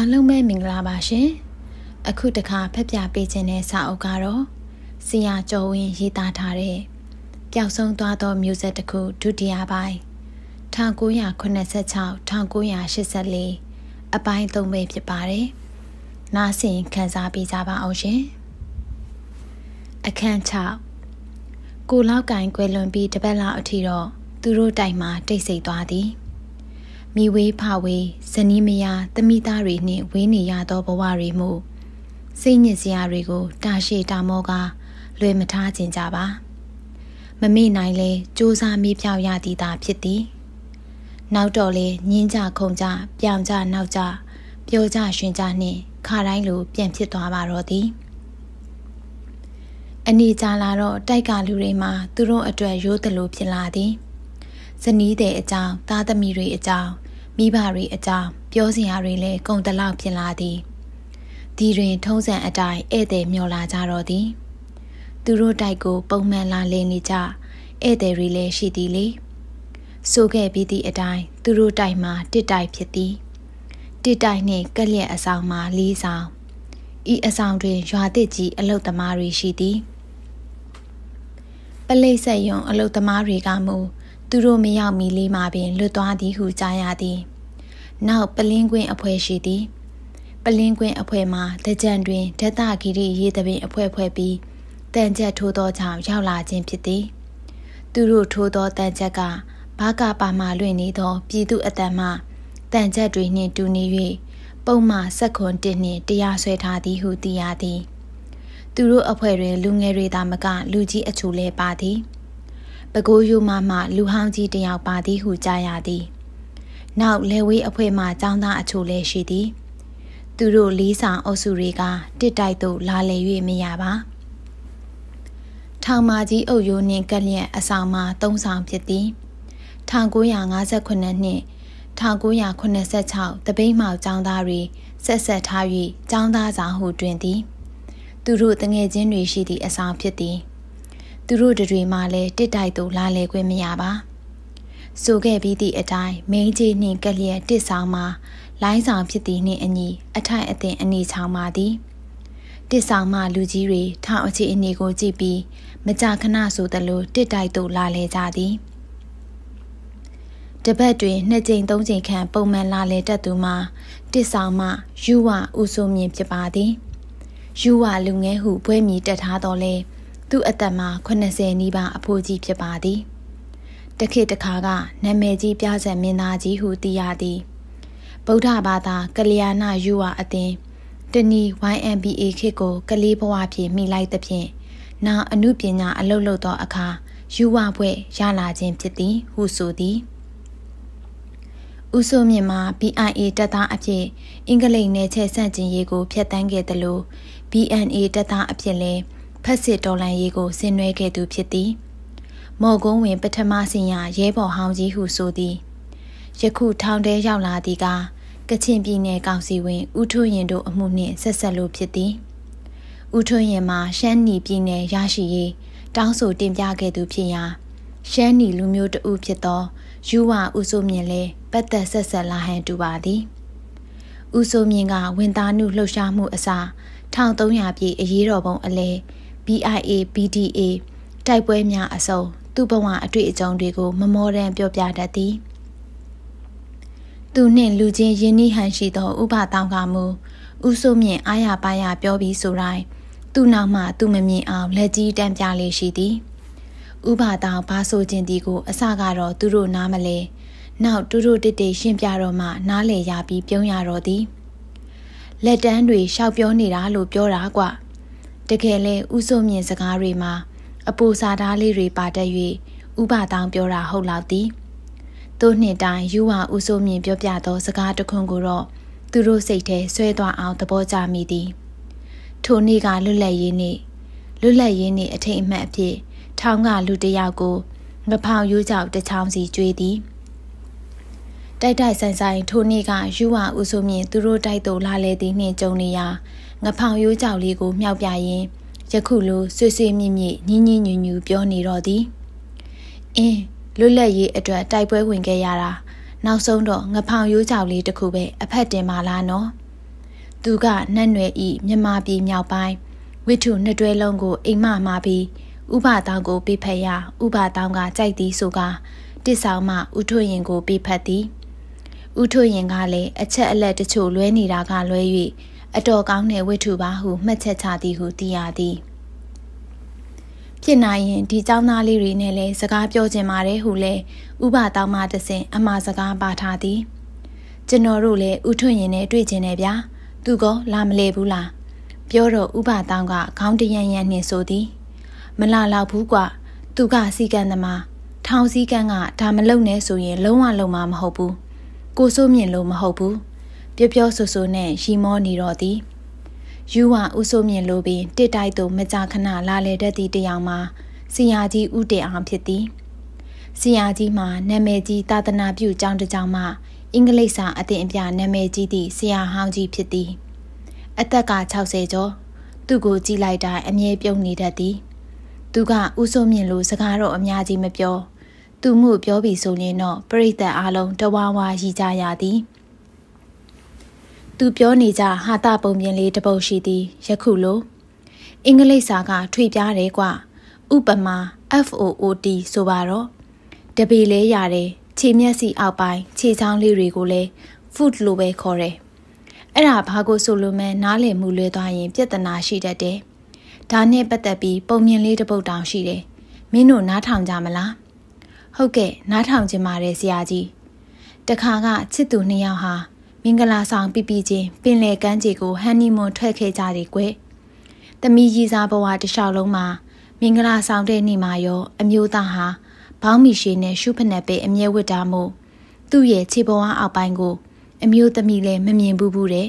အားလုံးပဲမင်္ဂလာပါရှင်။အခုတခါဖက်ပြပေးခြင်းတဲ့စာအုပ်ကတော့ဆရာကျော်ဝင်းရေးသားထားတဲ့ပျောက်ဆုံးသွားသောမျိုးဆက်တစ်ခုဒုတိယပိုင်း1986-1984အပိုင်း၃ပဲဖြစ်ပါတယ်။နားဆင်ခန်းစားပေးကြပါအောင်ရှင်။အခန်း6ကိုလောက်ကင်ကွယ်လွန်ပြီးတပတ်လောက်အထိတော့သူတို့တိုင်မှာတိတ်ဆိတ်သွားသည်။မိဝေးဖဝေးဇနီးမယားတမိသားတွေနှင့် ဝေးနေရသောဘဝတွေမှုစိတ်ညစ်စရာတွေကို တာရှည်တာမောကလွယ်မထားခြင်းကြပါမမေ့နိုင်လဲစူးစမ်းမေးပြောင်ရသည်သာဖြစ်သည် နောက်တော့လဲညင်းကြခုန်ကြပြောင်ကြနောက်ကြပျော်ကြရွှင်ကြနှင့်ခါတိုင်းလိုပြန်ဖြစ်သွားပါတော့သည်အနေကြာလာတော့တိုက်ကလူတွေမှာသူတို့အတွက်ရိုးသလိုဖြစ်လာသည်ဇနီးတဲ့အကြောင်းသားသမီးတွေအကြောင်းမိဘတွေအကြောင်းပြောစရာတွေလည်းကုန်တလောက်ဖြစ်လာသည်ဒီတွင်ထုံးစံအတိုင်းဧည့်သည်မျောလာကြတော့သည် သူတို့တိုက်ကို ပုံမှန်လာလည်နေကြဧည့်သည်တွေလည်းရှိသည်လေဆိုခဲ့ပြီးသည့်အတိုင်းသူတို့တိုက်မှာတစ်တိုက်ဖြစ်သည်တစ်တိုက်နှင့်ကက်လျက်အဆောင်မှာ၄ဆောင်ဤအဆောင်တွင် ရွာတစ်ကြီးအလုတ်သမားတွေရှိသည်ပလိတ်ဆက်ယုံ အလုတ်သမားတွေကမူသူတို့မရောက်မီလေးမှာပင်လွတ်သွားသည်ဟုကြားရသည်။နောက်ပလင်းကွင်းအဖွဲရှိသည်။ပလင်းကွင်းအဖွဲမှာတကြံတွင်ဒသဂီရိရေတပင်အဖွဲဖွဲပြီးတန်ချက်ထိုးသောကြောင့်ရောက်လာခြင်းဖြစ်သည်။သူတို့ထိုးသောတန်ချက်ကဘာကပါမာလွင့်နေသောပြည်သူအတန်မှတန်ချက်တွေနှင့်တူနေ၍ပုံမှန်ဆက်ခွန်တစ်နှင့်တရားစွဲထားသည်ဟုသိရသည်။သူတို့အဖွဲ့တွင်လူငယ်တွေသာမက လူကြီးအချို့လည်းပါသည်။ပကိုးယူမမှ လူဟောင်းကြီးတယောက်ပါသည်ဟုကြားရသည်။နောက်လေဝေးအဖွဲမှចောင်းသားအချို့လည်းရှိသည်။သူတို့လေးဆောင်အုပ်စုတွေကတစ်တိုက်သို့လာလည်၍မရပါ။ထောင်မာကြီးအုပ်ယိုးနှင့်ကလျက်အဆောင်မှာသုံးဆောင်ဖြစ်သည်။1958နှစ်1986တပိမ့်မှောက်ចောင်းသားတွေဆက်ဆက်ထား၍ចောင်းသားဆောင်ဟုတွင်သည်။သူတို့တငယ်ချင်းတွေရှိသည့်အဆောင်ဖြစ်သည်။သူတို့တွေမှလည်းတစ်တိုက်သို့လာလေခွင့်မရပါဆိုခဲ့ပြီးသည့်အတိုင်းမင်းကြီးနှင့်ကလျက်တစ်ဆောင်မှာလိုင်းဆောင်ဖြစ်သည်နှင့်အညီအထိုင်အသင်အနေချောင်းပါသည် တစ်ဆောင်မှလူကြီးတွေထောင်အခြေအနေကိုကြည့်ပြီးမကြာခဏဆိုသလိုတစ်တိုက်သို့လာလေကြသည်တပတ်တွင်နှစ်ကြိမ်သုံးကြိမ်ခန့်ပုံမှန်လာလေတက်သူမှာတစ်ဆောင်မှယူဝဥဆိုမြင်ဖြစ်ပါသည်ယူဝလူငယ်ဟုဘွဲ့မြည်တက်ထားတော်လဲသူ့အသက်မှာ80နီးပါးအဖိုးကြီးဖြစ်ပါသည်တခေတ်တခါကနာမည်ကြီးပြဇက်မင်းသားကြီးဟုသိရသည်ဗုဒ္ဓဘာသာ ကလျာဏယုဝအသင်းတနီ YMBA ခေတ်ကို ကလေးဘဝဖြင့်မိလိုက်သဖြင့်နာအမှုပညာအလုပ်လုပ်သောအခါယုဝဘွဲ့ရလာခြင်းဖြစ်သည်ဟုဆိုသည်ဥဆိုမြင့်မှာ BIA တက်သားအဖြစ်အင်္ဂလိပ်နယ်ချဲ့ဆန့်ကျင်ရေးကိုဖျက်ဆီးခဲ့သလို BNA တက်သားအဖြစ်လည်းဖက်စစ်တော်လှန်ရေးကိုဆင်နွှဲခဲ့သူဖြစ်သည်မော်ကုန်းဝင်ပထမဆင်ရရဲဘော်ဟောင်းကြီးဟုဆိုသည်ယခုထောင်ထဲရောက်လာသည်က ကချင်ပြည်နယ်ကောင်စီဝင်ဦးထွန်းရင်တို့အမှုနှင့်ဆက်ဆက်လို့ဖြစ်သည်ဦးထွန်းရင်မှာ ရှမ်းနီပြည်နယ်ရရှိရေးတောင်းဆိုတင်ပြခဲ့သူဖြစ်ရာ ရှမ်းနီလူမျိုးတဦးဖြစ်သောယူဝဦးစိုးမြင့်လည်းပတ်သက်ဆက်ဆက်လာဟန်တူပါသည်ဦးစိုးမြင့်ကဝင်သားနုလှုပ်ရှားမှုအစား1300ပြည့်အရေးတော်ပုံအလဲ BIA BDA တိုက်ပွဲများအစုံသူ့ဘဝအတွေ့အကြုံတွေကိုမမောတမ်းပြောပြတတ်သည် သူနှင့်လူချင်းယင်းနှီးဟန်ရှိသော ဥပတောင်းကမူဥဆုမြင့်အားရပါရပြောပြီးဆိုတိုင်းသူ့နောက်မှသူမမြင်အောင်လက်ကြီးတန်းပြလေးရှိသည် ဥပတောင်းဘာဆိုခြင်းဒီကို အစကတော့သူတို့နားမလဲနောက်တူတူတစ်တိရှင်းပြတော့မှ နားလေရပြီးပြုံးရတော့သည် လက်တန်းတွေရှောက်ပြောနေတာလို့ပြောတာကွာတကယ်လဲဥစုံမြင်စကားတွေမှာအပူစာသားလေးတွေပါတတ်၍ဥပတောင်းပြောတာဟုတ်လောက်သည်သူနှစ်တိုင်းယူဝဥစုံမြင်ပြောပြသောစကားတခွန်းကိုတော့သူတို့စိတ်ထဲဆွဲသွားအောင်သဘောကျမိသည်ထိုနေ့ကလွတ်လပ်ရေးနေ့လွတ်လပ်ရေးနေ့အထိတ်အမှတ်အဖြစ် ထောင်ကလူတယောက်ကိုငဖောင်ရိုးကြောက်တစ်ချောင်းစီကျွေးသည်တိုက်တိုက်ဆိုင်ဆိုင်ထိုနေ့ကယူဝဥစုံမြင် သူတို့တိုက်သို့လာလေသည်နှင့်ကြုံနေရာငဖောင်ရိုးကြောက်လေးကိုမြှောက်ပြရင်းယခုလိုဆွေဆွေမြင့်မြင့်ညင်းညင်းညူညူပြောနေတော့သည်အင်းလွတ်လပ်ရေးအတွက်တိုက်ပွဲဝင်ခဲ့ရတာနောက်ဆုံးတော့ငဖောင်ရိုးကြောက်လေးတစ်ခုပဲ အဖက်တင်ပါလားနော်သူကနှက်နွယ်ဤမြမပြည်မြောက်ပိုင်းဝိထုနှစ်တွဲလုံးကိုအိမ်မမာပြီး ဥပတောင်ကိုပြဖက်ရဥပတောင်ကကြိုက်သည်ဆိုကတစ္ဆောင်မှဥထွရင်ကိုပြဖက်သည် ဥထွရင်ကလည်းအချက်အလက်တချို့လွဲနေတာကလွဲ၍အတော်ကောင်းတဲ့ဝိထုပါဟုမှတ်ချက်ချသည်ဟုသိရသည်ဖြစ်နိုင်ရင်ဒီចောင်းသားလေးတွေနဲ့လည်းစကားပြောချင်ပါတယ်ဟုလဲဥပတောင်းမတဆင်အမှားစကားပါထားသည်ကျွန်တော်တို့လည်းဥထွင့်ရင်နဲ့တွေ့ချင်တယ်ဗျာသူကလာမလဲဘူးလားပြောတော့ဥပတောင်းကခေါင်းတရံရံနှင်ဆိုသည် မလာတော့ဘူးကွသူကစီကံသမားထောင်စည်းကန်းကဒါမလုံနဲ့ဆိုရင်လုံးဝလုံမှာမဟုတ်ဘူးကိုစိုးမြင့်လို့မဟုတ်ဘူးပြပြဆူဆူနဲ့ရီမောနေတော့သည်ယူဝဥဆိုးမြင်လိုပြီးတစ်တိုက်သို့မကြာခဏလာလေတတ်သည့်တယောက်မှာဆရာကြီးဥတေအောင်ဖြစ်သည်ဆရာကြီးမှာနာမည်ကြီးသာသနာပြုကျောင်းတစ်ကျောင်းမှ အင်္ဂလိပ်စာအသင်အပြနာမည်ကြီးသည့်ဆရာဟောင်းကြီးဖြစ်သည်အသက်က60ကျော်သူ့ကိုကြည့်လိုက်တိုင်းအမြဲပြုံးနေတတ်သည် သူကဥဆိုးမြင်လိုစကားတော့အများကြီးမပြောသူမှုပြောပြီးဆိုရင်တော့ပြိတ္တအားလုံးတဝါဝါရီကြရသည်။သူပြောနေကြဟာတာပုံပြင်လေးတစ်ပုဒ်ရှိသည်ယခုလိုအင်္ဂလိပ်စာကထွေပြားတယ်ကွာဥပမာ FOOT ဆိုပါတော့တပေလဲရတယ်ခြေမျက်စိအောက်ပိုင်းခြေချောင်းလေးတွေကိုလည်း foot လို့ပဲခေါ်တယ်အဲ့ဒါဘာကိုဆိုလို့မဲနားလည်မှုလွဲသွားရင် ပြဿနာရှိတတ်တယ်ဒါနဲ့ပတ်သက်ပြီးပုံမြင်လေးတစ်ပုဒ်တောင်ရှိတယ်မင်းတို့နားထောင်ကြမလားဟုတ်ကဲ့နားထောင်ကြပါတယ်ဆရာကြီးတခါကချစ်သူနှစ်ယောက်ဟာမင်္ဂလာဆောင်ပြပြချင်းပင်လယ်ကမ်းခြေကိုဟန်နီမွန်ထွက်ခဲ့ကြတယ်ကွယ်။သမီးကြီးစားဘဝတစ်လျှောက်လုံးမှာမင်္ဂလာဆောင်တဲ့နေ့မှာရောအမျိုးသားဟာဘောင်းမီရှည်နဲ့ရှုဖနက်ပဲအမြဲဝတ်တာမို့သူ့ရဲ့ခြေပေါ်အားအောက်ပိုင်းကို အမျိုးသမီးလည်းမမြင်ဘူးဘူးတဲ့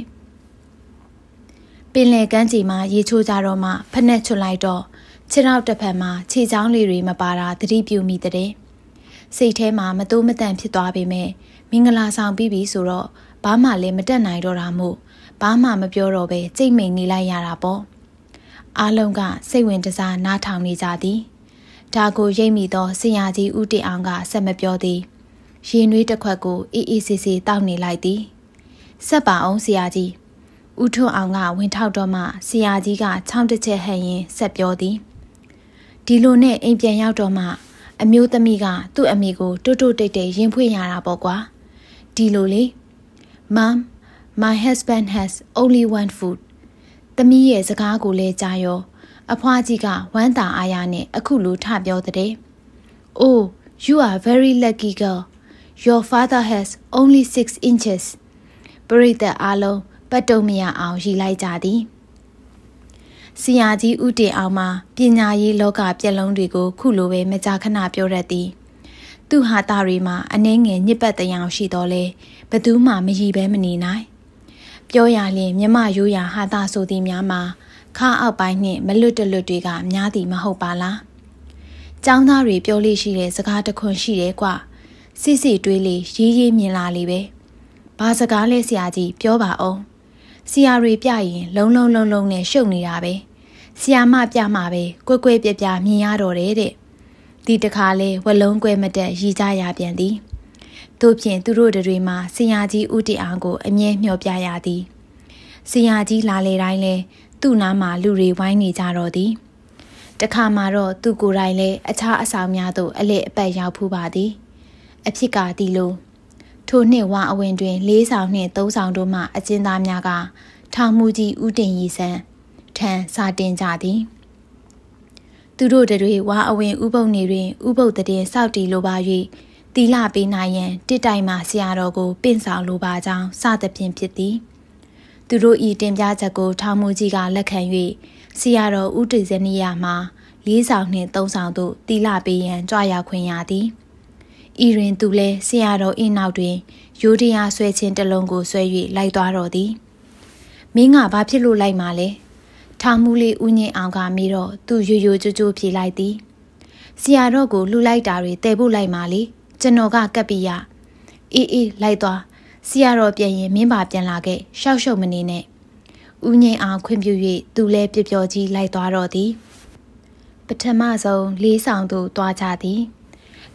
။ပင်လယ်ကမ်းခြေမှာရေချိုးကြတော့မှဖနက်ချွတ်လိုက်တော့ခြေထောက်တစ်ဖက်မှာခြေချောင်းလေးတွေမပါတာသတိပြုမိတဲ့။စိတ်ထဲမှာမတိုးမတန့်ဖြစ်သွားပေမဲ့မင်္ဂလာဆောင်ပြီးပြီဆိုတော့ဘာမှလည်းမတက်နိုင်တော့တာမို့ဘာမှမပြောတော့ပဲကြိတ်မိန်နေလိုက်ရတာပေါ့အားလုံးကစိတ်ဝင်တစားနားထောင်နေကြသည်ဒါကိုရိပ်မိသောဆရာကြီးဦးတင်အောင်ကဆက်မပြောသည်ရင်နွေးတစ်ခွက်ကိုအေးအေးဆေးဆေးတောက်နေလိုက်သည်ဆက်ပါအောင်ဆရာကြီးဦးထွန်းအောင်က ဝင်ထောက်တော့မှဆရာကြီးကချောင်းတစ်ချက်ဟန်ရင်ဆက်ပြောသည်ဒီလိုနဲ့အိမ်ပြန်ရောက်တော့မှ အမျိုးသမီးကသူ့အမိကိုတွတ်တွတ်တိတ်တိတ်ရင်ဖွင့်ရတာပေါ့ကွာဒီလိုလေ Mom my husband has only one food သမီးရဲ့စကားကိုလဲကြားရော အဖွားကြီးကဝမ်းသာအားရနဲ့အခုလိုထပြောတဲ့ Oh you are very lucky girl your father has only 6 inches ပရိသတ်အားလုံးပတ်တုံမရအောင်ရည်လိုက်ကြသည်ဆရာကြီးဦးတင်အောင်မှာပညာရေးလောကပြက်လုံးတွေကို ခုလိုပဲမကြာခဏပြောတတ်သည်သူဟာတာတွေမှာအနှဲငယ်ညစ်ပတ်တရားရှိတော်လဲဘသူမှမရည်ပဲမနေနိုင် ပြောရရင်မြမရိုးရာဟာတာဆိုသည်များမှာခါအောက်ပိုင်းနှင့်မလွတ်တလွတ်တွေကများသည်မဟုတ်ပါလားចောင်းသားတွေပြောလို့ရှိတဲ့စကားတခွန်ရှိတယ်ကွာစစ်စစ်တွေးလေရေးရေးမြင်လာလေပဲဘာစကားလဲဆရာကြီးပြောပါအောင်ဆရာတွေပြရင်လုံးလုံးလုံးလုံးနဲ့ရှုပ်နေတာပဲဆရာမပြမှာပဲကွက်ကွက်ပြပြမြင်ရတော့တယ်တဲ့ဒီတခါလဲဝလုံးကွဲမတက်ရီကြရပြန်သည်တို့ဖြင့်သူတို့တွေမှာဆရာကြီးဦးတိအောင်ကို အမြဲမျှော်ပြရသည်ဆရာကြီးလာလေတိုင်းလဲသူ့နားမှာလူတွေဝိုင်းနေကြတော့သည်တခါမှာတော့သူကိုယ်တိုင်လဲအခြားအဆောင်များသို့ အလက်အပတ်ရောက်ဖူးပါသည်အဖြစ်ကဒီလိုထိုနှစ်ဝအဝင်တွင်၄ဆောင်နှင့်၃ဆောင်တို့မှအကျဉ်းသားများကထောင်မှုကြီးဥတင်ရီဆန်းထံစာတင်ကြသည်သူတို့တွေဝါအဝင်ဥပုပ်နေတွင်ဥပုပ်တည်ဆောက်တီလိုပါ၍တီလာပေးနိုင်ရန်တစ်တိုင်မှဆရာတော်ကိုပင့်ဆောင်လိုပါကြောင်းစသဖြင့်ဖြစ်သည် သူတို့ဤတင်ပြချက်ကိုထောင်မူကြီးကလက်ခံ၍ဆရာတော်ဥတေဇနီယာမှာလေးဆောင်နှင့်သုံးဆောင်တို့တီလာပေးရန်ကြွရောက်ခွင့်ရသည်ဤရင်သူလဲဆရာတော်ဤနောက်တွင်ရိုးတရားဆွဲခြင်းတလုံးကိုဆွဲ၍လိုက်သွားတော်သည်မင်းကဘာဖြစ်လို့လိုက်မှာလဲထောင်မူလေးဥညင်အောင်ကမေးတော့သူရိုးရိုးကြိုးကြိုးဖြေလိုက်သည်ဆရာတော်ကိုလှူလိုက်တာတွေတဲဖို့လိုက်မှာလေကျွန်တော်ကကပ်ပြီးရအေးအေးလိုက်သွားဆရာတော်ပြန်ရင်မင်းပါပြန်လာခဲ့ရှောက်ရှုပ်မနေနဲ့ဦးငိမ့်အောင်ခွင့်ပြု၍သူလဲပြပျော်ကြီးလိုက်သွားတော့သည်ပထမဆုံးလေးဆောင်သူသွားကြသည်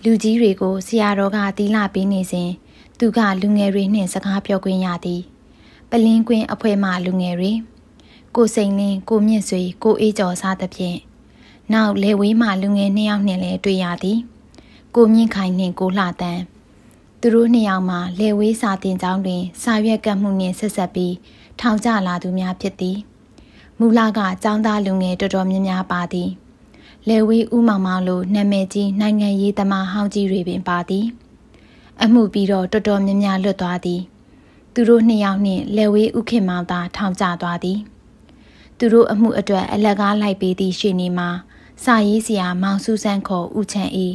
လူကြီးတွေကိုဆရာတော်ကတီးလာပေးနေစဉ်သူကလူငယ်တွေနှင့်စကားပြောခွင့်ရသည် ပလင်းကွင်းအဖွဲမှလူငယ်တွေကိုစိန်လင်းကိုမြင့်ဆွေ ကိုအေးကျော်စားသဖြင့်နောက်လေဝေးမှလူငယ်နှစ်ယောက်နှင့်လည်းတွေ့ရသည်ကိုမြင့်ခိုင်နှင့်ကိုလှတန်းသူတို့နှစ်ယောက်မှာလေဝေးစာတင်ကျောင်းတွင် စာရွက်ကပ်မှုနှင့်ဆက်ဆက်ပြီးထောင်ကျလာသူများဖြစ်သည်မူလကကျောင်းသားလူငယ်တော်တော်များများပါသည်လေဝေးဦးမောင်မောင်လိုနာမည်ကြီးနိုင်ငံရေးသမားဟောင်းကြီးတွေပင်ပါသည်အမှုပြီးတော့တော်တော်များများလွတ်သွားသည်သူတို့နှစ်ယောက်နှင့်လေဝေးဦးခင်မောင်သာထောင်ကျသွားသည်သူတို့အမှုအတွက်အလက်ကားလိုက်ပေးသည့်ရှင်နေမှာစာရေးဆရာမောင်စုစန်းခေါ်ဦးချန်အေး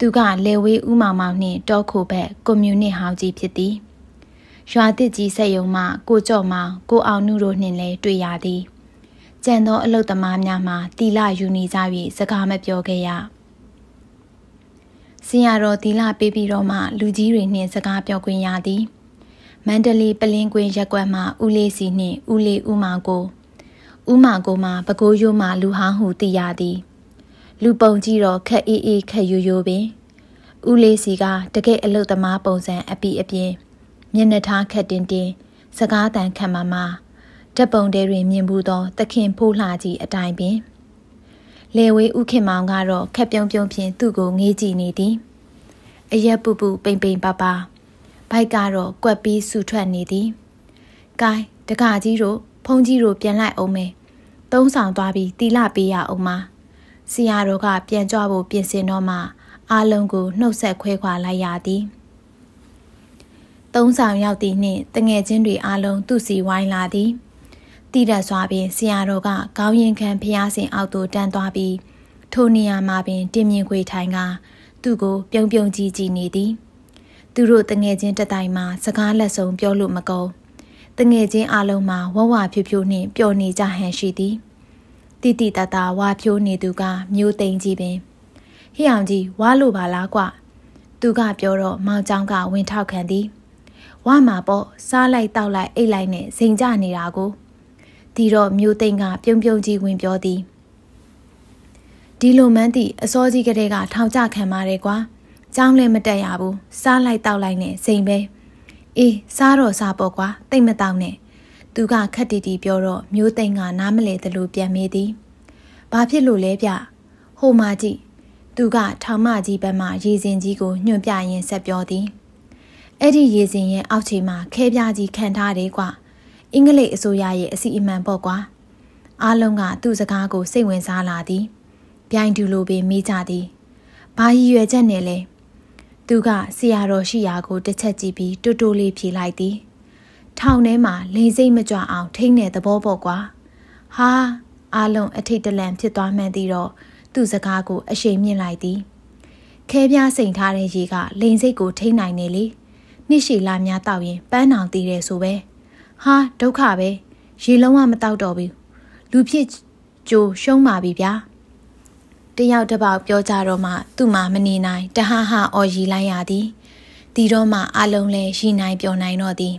သူကလေဝေးဦးမောင်မောင်နှင့်တောခိုဘက်ကွန်မြူနစ်ဟောင်းကြီးဖြစ်သည်ရွာတစ်ကြီးဆက်ယုံမှကိုကြော့မောင်ကိုအောင်နုတို့နှင့်လည်းတွေ့ရသည်ကြံသောအလုတ်သမားများမှတီလာယူနေကြ၍စကားမပြောခဲ့ရဆရာတော်တီလာပေးပြီးတော့မှ လူကြီးတွေနှင့်စကားပြောခွင့်ရသည် မန္တလေးပလင်းကွင်းရက်ကွက်မှဦးလေးစီနှင့်ဦးလေးဦးမောင်ကိုဦးမောင်ကိုမှပကိုးရိုးမှလူဟောင်းဟုသိရသည်။လူပုံကြီးတော့ခက်အေးအေးခက်ရိုးရိုးပင်ဦးလေးစီကတကယ်အလုတ်သမားပုံစံအပိအပြင်းမျက်နှာထားခက်တင်တင် စကားတန်ခတ်မမဓပုံတဲတွင်မြင်မှုသောသခင်ဖိုးလှကြီးအတိုင်းပင်လေဝေးဥခင်မောင်ကတော့ခက်ပြုံးပြုံးဖြင့်သူ့ကိုငေးကြည့်နေသည် အရက်ပူပူပိန်ပိန်ပါပါဘိုက်ကတော့ကွက်ပြီးဆူထွက်နေသည်။ကိုင်းတခါကြီးတို့ဖုံးကြီးတို့ပြန်လိုက်အောင်မယ်။သုံးဆောင်သွားပြီးတီလာပေးရအောင်မဆရာတော်ကပြန်ကြွဖို့ပြင်ဆင်တော့မှ အားလုံးကိုနှုတ်ဆက်ခွဲခွာလိုက်ရသည်သုံးဆောင်ရောက်သည့်နှင့်တငယ်ချင်းတွေအားလုံးသူ့စီဝိုင်းလာသည်တိတက်စွာပင်ဆရာတော်ကကောင်းရင်ခံဖျားဆင်အောက်သို့တန်းသွားပြီးထိုနေရာမှာပင် တင်မြင်ခွေထိုင်ကသူ့ကိုပြုံပြုံကြည့်ကြည့်နေသည် သူတို့တငယ်ချင်းတစ်တိုင်မှာစကားလက်ဆုံးပြောလို့မကုန်တငယ်ချင်းအလုံးမှာဝဝဖြူဖြူနှင့်ပျော်နေကြဟန်ရှိသည်တိတိတတဝါဖြိုးနေသူကမျိုးသိမ့်ကြီးပင်ဟိအောင်ကြီးဝါလို့ပါလားကွသူကပြောတော့မောင်ချောင်းကဝင်ထောက်ခံသည်ဝါမှာပေါ့စားလိုက်တောက်လိုက်အိတ်လိုက်နဲ့စိန်ကြနေတာကိုဒီတော့မျိုးသိမ့်ကပြုံပြုံကြီးဝင်ပြောသည်ဒီလိုမှန်းသည့်အစောကြီးကလေးကထောင်ကျခံပါတယ်ကွာကြောင်းလည်းမတက်ရဘူးစားလိုက်တောက်လိုက်နဲ့စိန်ပဲအေးစားတော့စားပေါ့ကွာတိတ်မတောက်နဲ့သူကခက်တီတီပြောတော့မျိုးသိမ့်ကနားမလဲသလိုပြန်မေးသည်။ဘာဖြစ်လို့လဲဗျ။ဟိုမာကြည့်။သူက ထောင်မကြီးဘက်မှရေစင်ကြီးကိုညွှန်ပြရင်းဆက်ပြောသည်။အဲ့ဒီရေစင်ရဲ့အောက်ခြေမှာခဲပြားကြီးခံထားတယ်ကွာ။အင်္ဂလိပ်အစိုးရရဲ့အစီအမံပေါ့ကွာ။အားလုံးကသူ့စကားကိုစိတ်ဝင်စားလာသည်။ပြိုင်တူလိုပင်မိကြသည်။ဘာရည်ရွယ်ချက်နဲ့လဲ။သူကဆရာတော်ရှိရာကိုတစ်ချက်ကြည့်ပြီးတူတူလေးဖြေလိုက်သည်။ထောင်ထဲမှာလိန်စိတ်မကြွအောင်ထိန်းတဲ့သဘောပေါ့ကွာဟာအာလုံအထိတ်တလန့်ဖြစ်သွားမှန်းသိတော့သူ့စကားကို အရှိန်မြင့်လိုက်သည်ခဲပြားစိန်ထားတဲ့ရေကလိန်စိတ်ကို ထိန်းနိုင်နေလေနှစ်ရှိလာများတောက်ရင် ပန်းအောင်တည်တယ်ဆိုပဲဟာဒုက္ခပဲရေလုံးဝမတောက်တော့ဘူးလူဖြစ်ကြိုရှုံးပါပြီဗျာတယောက်တစ်ပေါက်ပြောကြတော့မှသူ့မှာမနေနိုင် တဟဟအော်ရီလိုက်ရသည်ဒီတော့မှအလုံးလဲရီနိုင်ပြောနိုင်တော့သည်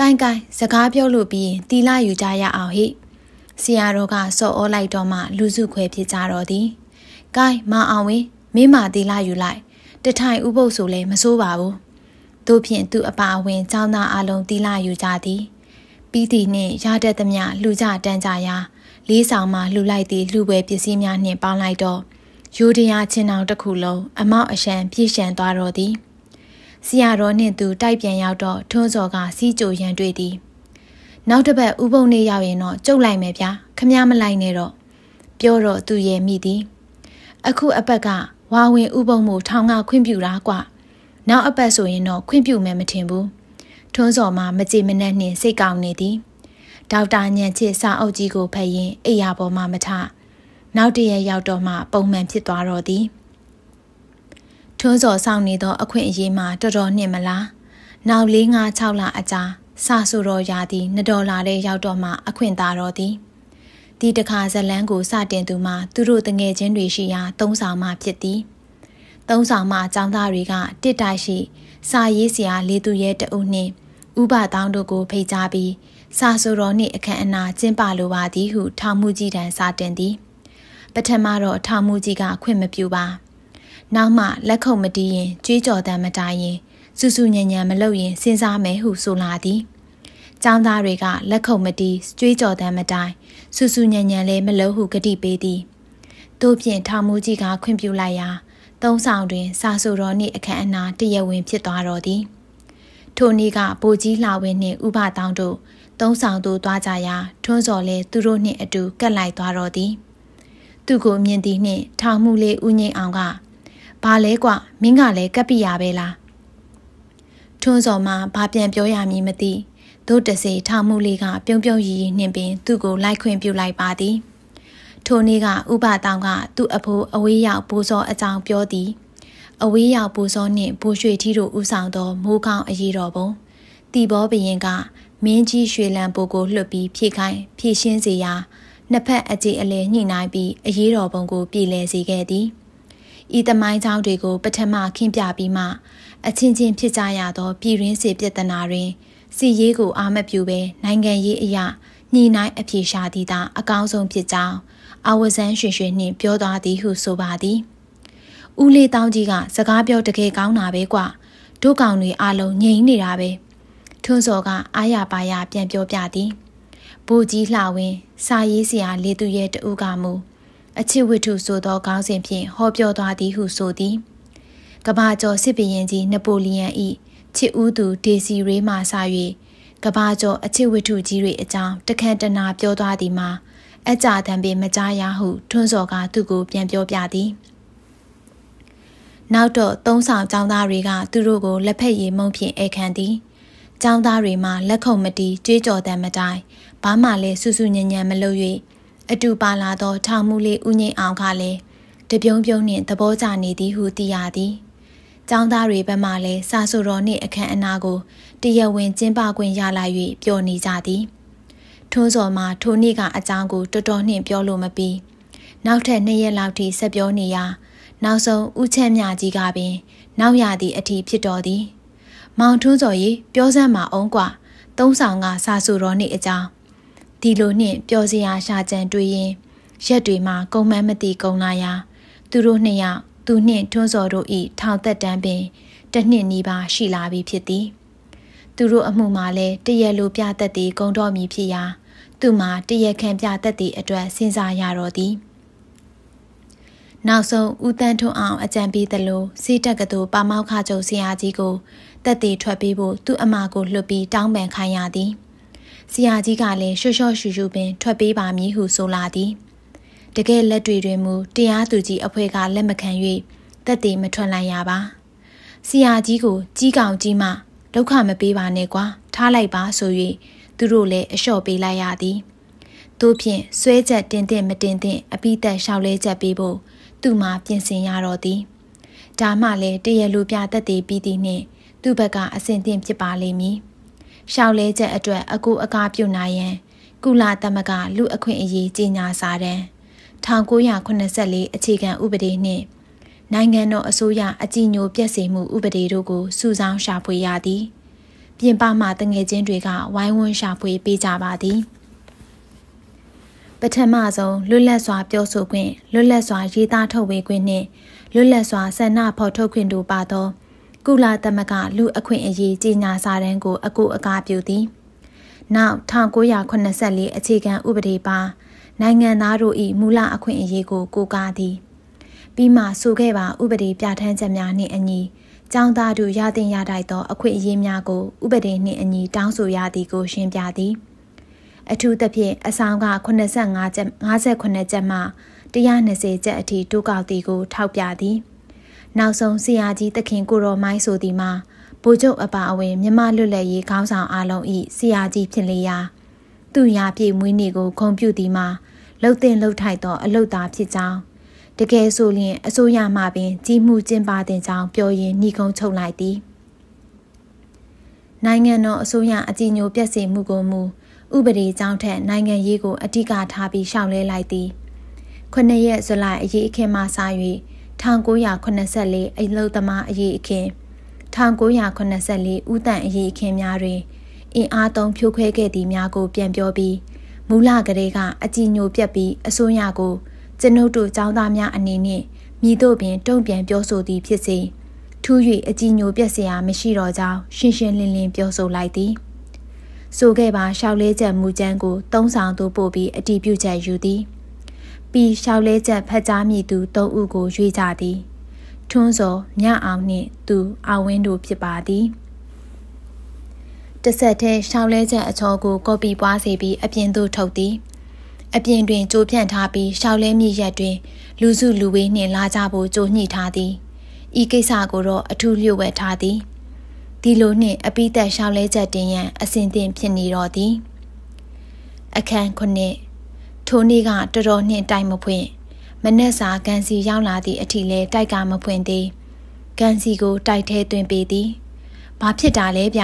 ကိုင်းကိုင်းစကားပြောလို့ပြီးရင်တီလာယူကြရအောင်ဟိဆရာတော်ကစော်ဩလိုက်တော့မှ လူစုခွဲဖြစ်ကြတော့သည်ကိုင်းမအောင်ဝင်မင်းမာတီလာယူလိုက် တထိုင်ဥပုပ်ဆိုလဲမစိုးပါဘူးတို့ဖြင့်သူအပါအဝင်ចောင်းသားအလုံးတီလာယူကြသည်ပြီးသည်နှင့်ရတတ်သမျှလူကြတန်းကြရာလေးဆောင်မှလှူလိုက်သည့်လှူပွဲပစ္စည်းများနှင့်ပေါင်းလိုက်တော့ယူဒရာချင်းအောင်တစ်ခုလုံးအမောက်အရှံပြည့်ရှံသွားတော်သည်ဆရာတော်နှင့်သူတိုက်ပြန်ရောက်တော့ထွန်းစော်ကစီးကြိုရန်တွေ့သည်နောက်တစ်ပတ်ဥပုံနေ့ရောက်ရင်တော့ကြုတ်လိုက်မယ်ဗျာခမည်းမလိုက်နဲ့တော့ပြောတော့သူရဲ့မိသည်အခုအပတ်ကဝါဝင်ဥပုံမှုထောင်ကခွင့်ပြုတာကွနောက်အပတ်ဆိုရင်တော့ခွင့်ပြုမယ်မထင်ဘူးထွန်းစော်မှာမကြေမနက်နှင့်စိတ်ကောင်းနေသည်ဒေါက်တာညံချစ်စာအုပ်ကြီးကိုဖတ်ရင်းအိယာပေါ်မှမထနောက်တည့်ရက်ရောက်တော့မှပုံမှန်ဖြစ်သွားတော့သည်။ထွန်းစော်ဆောင်နေသောအခွင့်အရေးမှာတော်တော်နှင့်မလားနောက်၄၅6လအကြာစဆူတော်ရာသည်2ဒေါ်လာတဲ့ရောက်တော့မှအခွင့်သာတော်သည်ဒီတခါဇလန်းကိုစတင်သူမှာ သူတို့တငယ်ချင်းတွေရှိရာသုံးဆောင်မှဖြစ်သည်သုံးဆောင်မှအကြောင်းသားတွေကတစ်တိုက်ရှိ စာရေးဆရာလေးသူရဲတအုပ်နှင့်ဥပတောင်းတို့ကိုဖိတ်ကြားပြီးစာဆိုတော်နှင့်အခမ်းအနားကျင်းပလိုပါသည်ဟုထောင်မှုကြီးတန်းစတင်သည် ပထမတော့ထောင်မှုကြီးကခွင့်မပြုပါနောက်မှလက်ခုပ်မတီးရင်ကြွေးကြော်တမ်းမတိုင်းရင်စူစူညံညံမလုပ်ရင်စဉ်းစားမယ်ဟုဆိုလာသည်ចောင်းသားတွေက လက်ခုပ်မတီးကြွေးကြော်တမ်းမတိုင်းစူစူညံညံလည်းမလုပ်ဟုကတိပေးသည်တို့ဖြင့်ထောင်မူကြီးကခွင့်ပြုလိုက်ရာသုံးဆောင်တွင် စာဆိုတော်နှင့်အခမ်းအနားတရားဝင်ဖြစ်သွားတော်သည်ထိုနေ့ကဗိုလ်ကြီးလာဝင်းနှင့်ဥပတောင်းတို့သုံးဆောင်တို့သွားကြရာထွန်းစော်လည်းသူတို့နှင့်အတူကတ်လိုက်သွားတော်သည်သူကိုမြင်သည်နှင့်ထောင်မှုလေးဥငိမ့်အောင်က။ဘာလဲကွမင်းကလည်းကပ်ပိယာပဲလား။ထွန်းစော်မှဘာပြန်ပြောရမည်မသိ။တို့တစေထောင်မှုလေးကပြုံးပြုံးရီရီနှင်ပင်သူ့ကိုလိုက်ခွင်ပြုလိုက်ပါသည်။ထိုနေ့ကဥပတောင်က သူ့အဖိုးအဝေးရောက်ဘိုးစောအကြောင်းပြောသည်။အဝေးရောက်ဘိုးစောနှင့်ဘိုးရွှေထီးတို့ဦးဆောင်သောမိုးကောင်းအရေးတော်ပုံတီဘောဘရင်ကမင်းကြီးရွှေလံပိုကိုလွှတ်ပြီးဖြည့်ခိုင်းဖြည့်ရှင်းစေရာနှစ်ဖက်အကြေအလဲညှိနှိုင်းပြီးအရေးတော်ပုံကိုပြည်လည်စေခဲ့သည်။ဤသမိုင်းကြောင်းတွေကိုပထမခင်းပြပြီးမှအချင်းချင်းဖြစ်ကြရသော ပြည်ရင်းစေပြဿနာတွင်စီရေးကိုအာမပြုပဲနိုင်ငံရေးအရာညှိနှိုင်းအပြေရှားသည်သာအကောင်းဆုံးဖြစ်ကြောင်းအဝဇန်းရွှေရွှေနှင့်ပြောသွားသည်ဟုဆိုပါသည်ဦးလေးတောင်းကြီးကစကားပြောတကယ်ကောင်းတာပဲကွာဒုကောင်တွေအလုံးငြိမ်နေတာပဲထွန်းစော်ကအာရပါရပြန်ပြောပြသည်ဘူကြီးလှဝင်းစာရေးဆရာလေသူရဲတူကမူအချစ်ဝတ္ထုဆိုသောခေါင်းစဉ်ဖြင့်ဟောပြောသွားသည်ဟုဆိုသည်ကဘာကျော်စစ်ဘရင်ကြီးနပိုလီယန်၏ချစ်ဦးသူဒေစီရေးမှစ၍ကဘာကျော်အချစ်ဝတ္ထုကြီးတွေအကြောင်းတခန့်တနာပြောသွားသည်မှာအကြတံပင်မကြားရဟု ထွန်းစော်ကသူကိုပြန်ပြောပြသည်နောက်တော့သုံးဆောင်ចောင်းသားတွေကသူတို့ကိုလက်ဖက်ရည်မုံဖြင့်ဧကန်သည်ចောင်းသားတွေမှာလက်ခုံမတီးကြွေးကြော်တံမတိုင်းဘာမှလည်းစူးစူးညံ့ညံ့မလုပ်အတူပါလာသောထောင်မှုလေးဥငိမ့်အောင်ကလည်းတပြုံးပြုံးနှင့်သဘောကျနေသည်ဟုသိရသည်။ចောင်းသားတွေဘက်မှလည်းစာဆိုတော်နှင့်အခမ်းအနားကိုတရားဝင်ကျင်းပခွင့်ရလာ၍ပျော်နေကြသည်။ထုံးစော်မှာထိုနေ့ကအကြောင်းကိုတော်တော်နှင့်ပြောလို့မပြီး နောက်ထပ်နှစ်ရက်လောက်ထိဆက်ပြောနေရာနောက်ဆုံးဥချက်မြကြီးကပင် နောက်ရသည့်အထီဖြစ်တော်သည်။မောင်ထွန်းစော်ရေပြောစမ်းမအောင်ကွာသုံးဆောင်ကစာဆိုတော်နှင့်အကြောင်းဒီလိုနှင့်ပျော်စရာရှာကြံတွေ့ရင်ရက်တွေမှာကုံမှန်းမသိကုံလာရာသူတို့နှစ်ယောက်သူနှင့်ထွန်းစော်တို့ဤထောင်သက်တမ်းပင်တစ်နှစ်နီးပါးရှိလာပြီဖြစ်သည် သူတို့အမှုမှာလည်းတရက်လိုပြသက်သည်ဂုံတော်မီဖြစ်ရာ သူမှာတရက်ခံပြသက်သည်အတွက်စဉ်းစားရတော်သည် နောက်ဆုံးဦးတန်းထွန်းအောင် အကြံပေးသလိုစီတက်ကတူပါမောက်ခကျုံဆရာကြီးကိုတက်တည်ထွက်ပေးဖို့သူ့အမကိုလွှတ်ပြီးတောင်းပန်ခိုင်းရသည်။ဆရာကြီးကလည်းရွှေလျှော့ရှူရှူပင်ထွက်ပေးပါမည်ဟုဆိုလာသည်တကယ်လက်တွေတွင်မူတရားသူကြီးအဖွဲ့ကလက်မခံ၍တက်တည်မထွက်နိုင်ရပါဆရာကြီးကို ကြီးကောင်ကြီးမှဒုက္ခမပေးပါနဲ့ကွာထားလိုက်ပါဆို၍သူတို့လည်းအလျှော့ပေးလိုက်ရသည်တို့ဖြင့်ဆွဲချက်တင်တင်မတင်တင်အပိသက်လျှောက်လဲချက်ပေးဖို့သူမှပြင်ဆင်ရတော့သည်ဒါမှလည်းတရလူပြတက်တည်ပြီးသည်နှင့်သူ့ဘက်ကအဆင်သင့်ဖြစ်ပါလိမ့်မည်။ရှောက်လဲချက်အတွက်အကူအကားပြုနိုင်ရန်ကုလသမဂ္ဂလူအခွင့်အရေးကြီးညာစာတမ်း1984အခြေခံဥပဒေနှင့်နိုင်ငံတော်အစိုးရအကြည်ညိုပြည့်စုံမှုဥပဒေတို့ကိုစုဆောင်းရှာဖွေရသည် ပြင်ပမှတငယ်ချင်းတွေက ဝိုင်းဝန်းရှာဖွေပေးကြပါသည်ပထမဆုံးလွတ်လပ်စွာပြောဆိုခွင့်လွတ်လပ်စွာရေးသားထုတ်ဝေခွင့်နှင့်လွတ်လပ်စွာဆန္ဒဖော်ထုတ်ခွင့်တို့ပါသောကုလသမဂ္ဂလူအခွင့်အရေးကြီးညာစာတမ်းကို အကူအကာပြုသည်နောက်1984အခြေခံဥပဒေပါ နိုင်ငံသားတို့၏မူလအခွင့်အရေးကိုကိုးကားသည်ပြီးမှဆိုခဲ့ပါဥပဒေပြဋ္ဌာန်းချက်များနှင့်အညီကျောင်းသားတို့ရသင့်ရထိုက်သော အခွင့်အရေးများကိုဥပဒေနှင့်အညီတောင်းဆိုရသည်ကို ရှင်းပြသည်အထူးသဖြင့်အဆောင်က85ကျက်58ကျက်မှ120ကျက်အထိတိုးကောက်သည်ကိုထောက်ပြသည်။နောက်ဆုံးဆရာကြီးတခင်ကိုတော်မိုင်းဆိုသည်မှာဗိုလ်ချုပ်အပါအဝင်မြမလွတ်လပ်ရေးခေါင်းဆောင်အားလုံးဤဆရာကြီးဖြစ်လေရာသူ့ရာပြည့်မွေးနေ့ကိုဂုဏ်ပြုသည်မှာလှုပ်တင်လှုပ်ထိုက်သောအလုတ်သားဖြစ်ကြောင်းတကယ်ဆိုလျင်အစိုးရမှပင် ကြီးမှုကျင်းပတဲ့ကြောင်းပြောရင်းနှီးကုံချုပ်လိုက်သည်နိုင်ငံတော်အစိုးရအကြီးအကျယ်ပြည့်စုံမှုကိုမူဥပဒေကြောင်းထက်နိုင်ငံရေးကိုအဓိကထားပြီးရှောင်လဲလိုက်သည်ခုနှစ်ရက်ဇူလိုင်အရေးအခင်းမှစ၍1984အလုသမားအရေးအခင်း1984ဥတန်အရေးအခင်းများတွင်အင်အားသုံးဖြိုခွဲခဲ့သည်များကိုပြန်ပြောပြီးမူလကလေးကအကြည်ညိုပြက်ပြီးအစိုးရကိုကျွန်ုပ်တို့ចောင်းသားများအနေနဲ့မြည်တို့ပင်တုံ့ပြန်ပြောဆိုသည်ဖြစ်စေထူး၍အကြည်ညိုပြက်စရာမရှိတော့ကြောင်းရှင်းရှင်းလင်းလင်းပြောဆိုလိုက်သည်ဆိုခဲ့ပါရှောက်လဲချက်မူကျန်းကိုသုံးဆောင်သို့ပို့ပြီးအတီးပြုချက်ယူသည်။ပီလျှောက်လဲချက်ဖက်ကြားမိသူ၃ဦးကို ရွေးကြသည်ထွန်းစော်မြအောင်နှင့် သူအဝင်းတို့ဖြစ်ပါသည်တဆက်တည်းရှောင်းလဲချက်အချောကိုကော်ပီပွားစေပြီးအပြင်သို့ထုတ်သည် အပြင်တွင်ကြိုးဖြန့်ထားပြီးရှောင်းလဲမြစ်ရက်တွင် လူစုလူဝေးနှင့်လာကြဖို့ကြိုညှိထားသည်ဤကိစ္စကိုတော့အထူးလျှို့ဝှက်ထားသည်ဒီလိုနှင့်အပိသက်ရှောင်းလဲချက်တင်ရန်အစဉ်သင့်ဖြစ်နေတော့သည်အခန်း9ထိုနေ့ကတော်တော်နှင့်တိုက်မဖွင့်မနက်စာကန်စီရောက်လာသည့်အထိလဲတိုက်ကမဖွင့်သေးကန်စီကိုတိုက်ထဲသွင်းပေးသည်ဘာဖြစ်တာလဲဗျ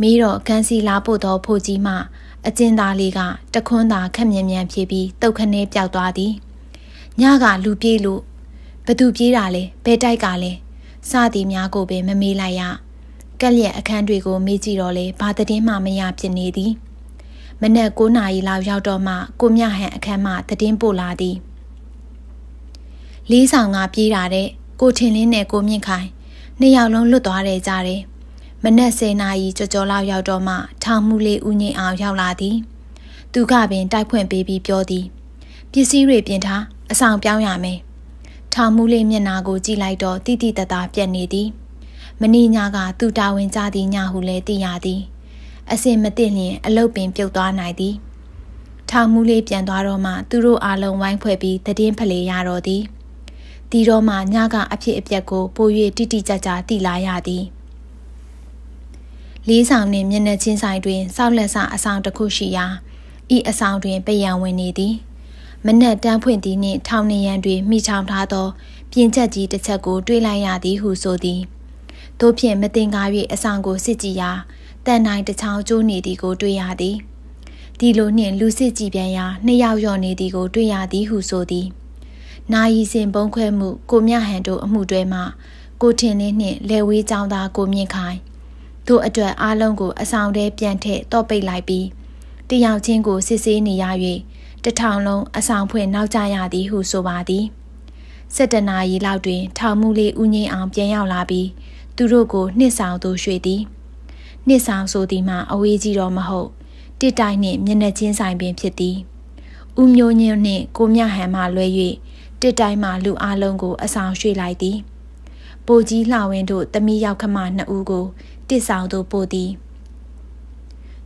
မီးတော့ကန်စီလာပို့သောဖိုကြီးမှအကျဉ်းသားလေးကတခွန်းသာခက်မြန်မြန်ဖြေပြီးတုတ်ခနဲပျောက်သွားသည်ညကလူပြေးလို့ဘသူပြေးတာလဲဘဲတိုက်ကလဲစသည်များကိုပဲမမေးလိုက်ရကက်လျက်အခန်းတွေကိုမေးကြည့်တော့လေဘာသတင်းမှမရဖြစ်နေသည်မနက်9နာရီလောက်ရောက်တော့မှကိုမြဟန်အခန်းမှသတင်းပို့လာသည်လေးဆောင်ကပြေးလာတဲ့ကိုထင်လင်းနဲ့ကိုမြင့်ခိုင်နှစ်ယောက်လုံးလွတ်သွားတယ်ကြတယ်မနက်10နာရီကြော်ကြော်လောက်ရောက်တော့မှထောင်မှုလေးဦးငိမ့်အောင်ရောက်လာသည် သူကပင် တိုက်ဖွင့်ပေးပြီးပြောသည်ပစ္စည်းတွေပြင်ထားအဆောင်ပြောင်းရမယ်ထောင်မှုလေးမျက်နာကိုကြည့်လိုက်တော့တိတိတသားပြက်နေသည်မဏိညာက သူတာဝန်ကြသည့်ညဟုလည်းသိရသည်အစင်မတင်လျင်အလုတ်ပင်ပြုတ်သွားနိုင်သည်ထောင်မူလေးပြန်သွားတော့မှသူတို့အားလုံးဝိုင်းဖွဲ့ပြီးတည်င်းဖလေရတော့သည်ဒီတော့မှညကအဖြစ်အပျက်ကို ပို၍တိတိကျကျသိလာရသည်လေးဆောင်နှင့်မျက်နှာချင်းဆိုင်တွင်စောက်လက်စအဆောင်တစ်ခုရှိရာဤအဆောင်တွင်ပယံဝင်နေသည်မနက်တန်းဖွင့်သည်နှင့် ထောင်နေရန်တွင်မိချောင်ထားသောပြင်ချက်ကြီးတစ်ချက်ကို တွေ့လိုက်ရသည်ဟုဆိုသည်တို့ဖြင့်မတင်ကား၍အဆောင်ကိုစစ်ကြည့်ရာတန်တိုင်းတစ်ချောင်းကျိုးနေသည်ကို တွေ့ရသည်ဒီလိုနှင့်လူစစ်ကြည်ပြန်ရာနှစ်ယောက်လျော့နေသည်ကိုတွေ့ရသည်ဟုဆိုသည်နာယီစင်ပုံခွဲမှုကိုမြဟန်တို့အမှုတွဲမှ ကိုထင်လင်းနှင့်လယ်ဝေးចောင်းသားကိုမြင့်ခိုင်တို့အတွက်အားလုံးကိုအဆောင်ထဲပြန်ထည့်တော့ပိတ်လိုက်ပြီးတယောက်ချင်းကို စစ်ဆေးနေရ၍တထောင်လုံးအဆောင်ဖွင့်နောက်ကျရသည်ဟုဆိုပါသည်၁၇နာရီလောက်တွင် ထောင်မှုလေးဥငိမ့်အောင်ပြန်ရောက်လာပြီးသူတို့ကိုနှစ်ဆောင်သူရွှေသည်နှစ်ဆောင်ဆိုသည်မှာအဝေးကြီးတော့မဟုတ်တစ်တိုင်နှင့်မျက်နှာချင်းဆိုင်ပင်ဖြစ်သည်ဥမျိုးညင်းနှင့်ကိုမြဟန်မှလွဲ၍တစ်တိုင်မှလူအလုံးကိုအဆောင်ရွှေ့လိုက်သည်ပိုကြီးလှဝင်းတို့တမိရောက်ခမနှစ်ဦးကိုတစ်ဆောင်သို့ပို့သည်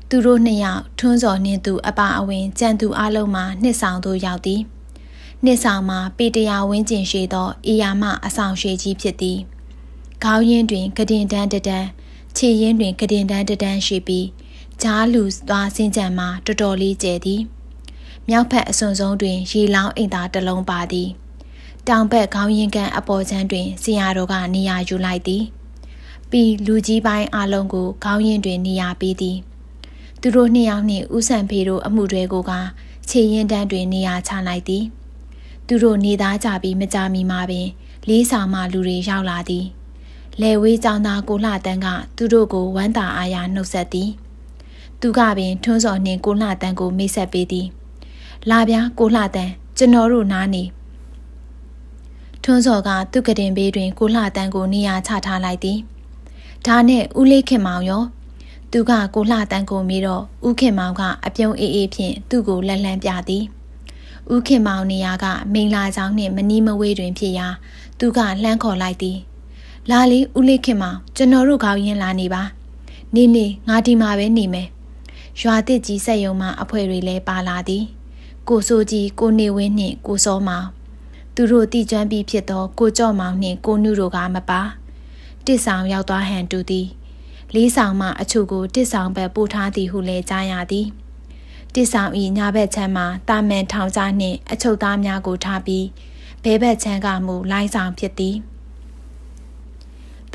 သူတို့နှစ်ယောက်ထွန်းစော်နှင့်သူ အပါအဝင်ကြံသူအလုံးမှာနှစ်ဆောင်သို့ရောက်သည်နှစ်ဆောင်မှာပေတရာဝင်းကျင်ရှိသောအေယာမအဆောင်ရှိကြီးဖြစ်သည်ခေါင်းရင်းတွင်ကဒင်တန်းတန်းခြေရင်းတွင်ကတင်တန်းတန်းရှိပြီးဂျားလူသွားစင်းကြံမှာ တော်တော်လေးကျယ်သည်မြောက်ဘက်အစွန်ဆုံးတွင်ရေလောင်းအိမ်သာတစ်လုံးပါသည်တောင်ဘက်ခေါင်းရင်ကန်အပေါ်ချမ်းတွင်ဆရာတော်ကနေရာယူလိုက်သည်ပြီးလူကြီးပိုင်းအလုံးကိုခေါင်းရင်တွင်နေရာပေးသည်သူတို့နှစ်ယောက်နှင့်ဦးဆန်ဖေတို့အမှုတွေကိုကခြေရင်တန်းတွင်နေရာချလိုက်သည်သူတို့နေသားကြပြီးမကြမီမှာပင်လေးဆောင်မှလူတွေရောက်လာသည်လယ်ဝေးကျောင်းသားကိုလှတန်းကသူတို့ကိုဝမ်းသာအားရနှုတ်ဆက်သည် သူကပင်ထွန်းစော်နှင့်ကိုလှတန်းကိုမိတ်ဆက်ပေးသည် လာပြားကိုလှတန်းကျွန်တော်တို့နားနေထွန်းစော်ကသူ့ကတင်ဘေးတွင် ကိုလှတန်းကိုနေရာချထားလိုက်သည်ဒါနဲ့ဦးလေးခင်မောင်ရော သူကကိုလှတန်းကိုမိတော့ဦးခင်မောင်က အပြုံးအေးအေးဖြင့်သူ့ကိုလက်လန်းပြသည်ဦးခင်မောင်နေရာကမိန်လာဆောင်နှင့်မနီးမဝေးတွင်ဖြစ်ရာ သူကလှမ်းခေါ်လိုက်သည်လာလေဦးလေးခင်မကျွန်တော်တို့ခေါင်းရင်းလာနေပါနေနေငါဒီမှာပဲနေမယ်ရွာတစ်ကြီးဆက်ယုံမှာအဖွဲတွေလည်းပါလာသည်ကိုစိုးကြီးကိုနေဝင်းနှင့်ကိုစောမောင်သူတို့တိကျွမ်းပြီးဖြစ်သောကိုကြော့မောင်နှင့်ကိုနုတို့ကမပါတစ်ဆောင်ရောက်သွားဟန်တူသည်လေးဆောင်မှအချို့ကိုတစ်ဆောင်ဘက်ပို့ထားသည်ဟုလည်းကြားရသည်တစ်ဆောင်ဤညာဘက်ခြမ်းမှာတာမန်ထောင်ကျနှင့်အချုပ်သားများကိုထားပြီးဘဲဘက်ခြမ်းကမူလိုင်းဆောင်ဖြစ်သည်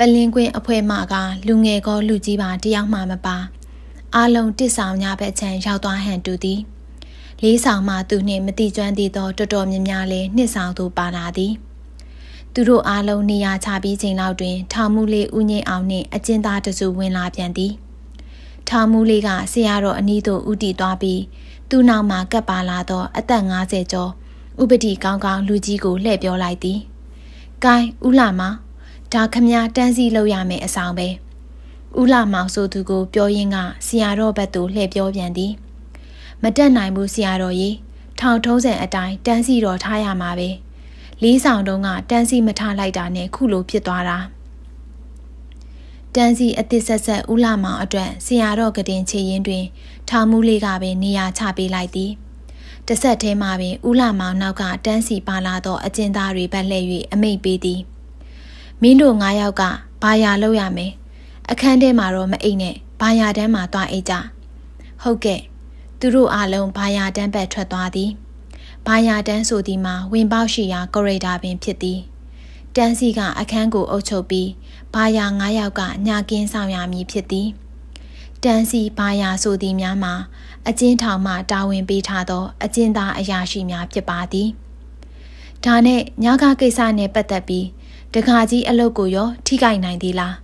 ပလင်ကွင်းအဖွဲမှက လူငယ်ကောလူကြီးပါတယောက်မှမပါအားလုံးတစ်ဆောင်ညဘက်ချံရောက်သွားဟန်တူသည် လေးဆောင်မှသူနှင့်မတိကျွမ်းသေးသောတော်တော်များများလည်းနှစ်ဆောင်သူပါလာသည် သူတို့အားလုံးနေရာချပြီးချိန်လောက်တွင်ထောင်မူလေးဦးငင်းအောင်နှင့်အကျဉ်းသားတစုဝင်လာပြန်သည်ထောင်မူလေးကဆရာတော်အနီးသို့ဦးတည်သွားပြီး သူ့နောက်မှာကပ်ပါလာသောအသက်50ကျော်ဥပဒေကောင်းကောင်းလူကြီးကိုလှည့်ပြောလိုက်သည်။ကိုင်းဦးလာမဒါခမည်းတန်းစီလောက်ရမယ်အဆောင်ပဲဥလာမောင်ဆိုသူကိုပြောရင်းကဆရာတော်ဘက်သို့လှည့်ပြောပြန်သည် မတက်နိုင်ဘူးဆရာတော်ကြီးထောင်ထုံးစံအတိုင်းတန်းစီတော်ထားရမှာပဲလေးဆောင်တုံးကတန်းစီမထားလိုက်တာနဲ့ခုလိုဖြစ်သွားတာတန်းစီအသစ်ဆက်ဆက်ဥလာမောင်အတွက်ဆရာတော်ကတင်ချေရင်တွင်ထောင်မူလေးကပင်နေရာချပေးလိုက်သည်တဆက်ထဲမှာပင်ဥလာမောင်နောက်ကတန်းစီပါလာသောအကျဉ်းသားတွေဘက်လှည့်၍အမိတ်ပေးသည်။မင်းတို့၅ယောက်ကဘာယာလောက်ရမယ်အခန်းထဲမှာတော့မအိတ်နဲ့ဘာယာတန်းမှာသွားအိတ်ကြ ဟုတ်ကဲ့ သူတို့အားလုံးဘာယာတန်းဘက်ထွက်သွားသည်ဘာယာတန်းဆိုသည်မှာဝင်ပေါက်ရှိရာကော်ရိတာပင်ဖြစ်သည် တန်းစီက အခန်းကို အုပ်ချုပ်ပြီးဘာယာ၅ယောက်ကညာကင်းဆောင်ရမည်ဖြစ်သည်တန်းစီဘာယာဆိုသည်များမှာအကျဉ်းထောင်မှတာဝန်ပေးထားသောအကျဉ်းသားအရာရှိများဖြစ်ပါသည်ဒါနဲ့ညာကကိစ္စနဲ့ပတ်သက်ပြီးတခါကြီးအလုတ်ကိုရောထိခိုက်နိုင်သေးလား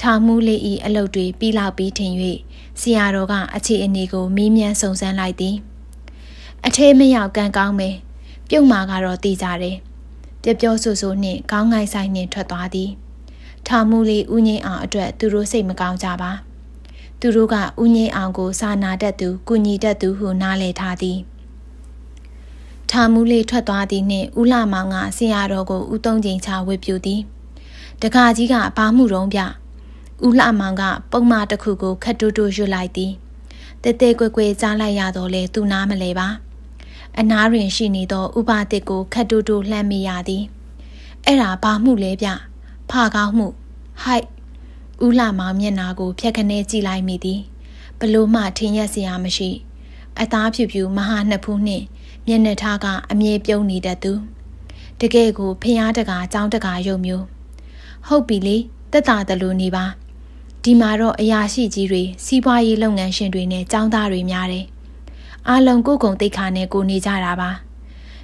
ထာမှုလေးဤအလုတ်တွေပြီးလောက်ပြီးထင်၍ဆရာတော်ကအခြေအနေကိုမေးမြန်းစုံစမ်းလိုက်သည်အထဲမရောက်ကံကောင်းမယ်ပြုတ်မာကတော့တည်ကြတယ်ပြပြောဆိုဆိုနှင့်ခေါင်းငိုင်းဆိုင်နှင့်ထွက်သွားသည် ထာမှုလေးဥငိမ့်အောင်အတွက် သူတို့စိတ်မကောင်းကြပါ သူတို့ကဥငိမ့်အောင်ကိုစာနာတတ်သူကုညီတတ်သူဟုနားလည်ထားသည်ထာမူးလေးထွက်သွားသည်နှင့်ဦးလာမောင်ကဆရာတော်ကိုဦးသုံးချိန်ချဝေပြူသည်တခါကြီးကဘာမှုတုံးပြဦးလာမောင်ကပုံမတစ်ခုကိုခတ်တူးတူးရွတ်လိုက်သည်တဲတဲကွယ်ကွယ်ကြားလိုက်ရတော့လေသူနားမလဲပါ အနားတွင်ရှိနေသော ဥပါတိကိုခတ်တူးတူးလှမ်းမိရသည်အဲ့ဒါဘာမှုလဲဗျဖာကောင်းမှုဟိုက်ဦးလာမောင်မျက်နာကို ဖြက်ခနဲကြည့်လိုက်မိသည်ဘလို့မှထင်ရစရာမရှိ အသားဖြူဖြူမဟာနှစ်ဖူးနှင့်မျက်နှာထားကအမြဲပြုံးနေတတ်သူတကယ်ကိုဖျားတကာအကြောင်းတကာရုပ်မျိုးဟုတ်ပြီလေတက်တာတလို့နေပါဒီမှာတော့အရာရှိကြီးတွေစီးပွားရေးလုပ်ငန်းရှင်တွေနဲ့ចောင်းသားတွေများတယ်အားလုံးကိုကုံတိတ်ခါနဲ့ကိုနေကြတာပါ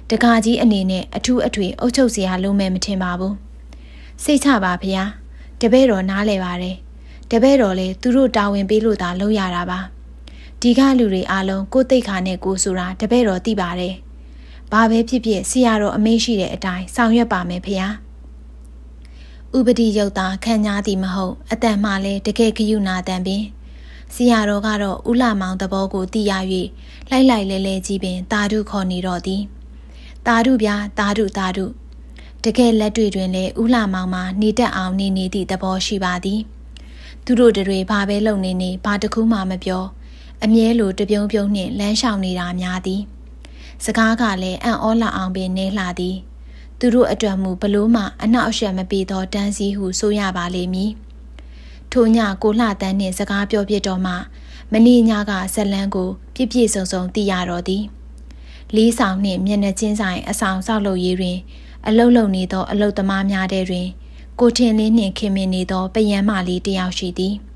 တကာကြီးအနေနဲ့အထူးအထွေအုပ်ချုပ်စရာလုံးမဲ့မထင်ပါဘူးစိတ်ချပါဗျာတပည့်တော်နားလဲပါတယ်တပည့်တော်လည်းသူတို့တာဝန်ပေးလို့သာလုပ်ရတာပါဒီကလူတွေအားလုံးကိုသိခါနဲ့ကိုဆိုတာတပည့်တော်သိပါတယ်။ဘာပဲဖြစ်ဖြစ်ဆရာတော်အမိန့်ရှိတဲ့အတိုင်းဆောင်ရွက်ပါမယ်ဖေ။ဥပဒိယုတ်တာခံ냐သည်မဟုတ်အတန်မှလည်းတကယ်ကယူနာတန်ပင်ဆရာတော်ကတော့ဥလာမောင်တဘောကိုသိရ၍လိုက်လိုက်လဲလဲကြီးပင်တာဓုခေါ်နေတော်သည်။တာဓုဗျာတာဓုတာဓုတကယ်လက်တွေ့တွင်လည်းဥလာမောင်မှာနေတက်အောင်နေနေသည့်သဘောရှိပါသည်။သူတို့တွေဘာပဲလုပ်နေနေဘာတစ်ခုမှမပြော။အမြဲလိုတပြုံးပြုံးနှင့်လမ်းလျှောက်နေတာများသည်စကားကလည်းအံ့ဩလာအောင်ပင်နေလှသည် သူတို့အတွက်မူဘလို့မှအနောက်အရှက်မပေးသောတန်းစီဟုဆိုရပါလိမ့်မည်ထိုညကိုလှတန်းနှင့်စကားပြောပြတော်မှ မနေ့ညကဇလန်းကိုပြည့်ပြည့်စုံစုံသိရတော်သည်လေးဆောင်နှင့်မျက်နှာချင်းဆိုင်အဆောင်ဆောက်လုပ်ရေးတွင် အလုတ်လုံနေသော အလုတ်သမားများတဲ့တွင် ကိုထင်လင်းနှင့်ခင်မင်နေသောပယံမလေးတယောက်ရှိသည်။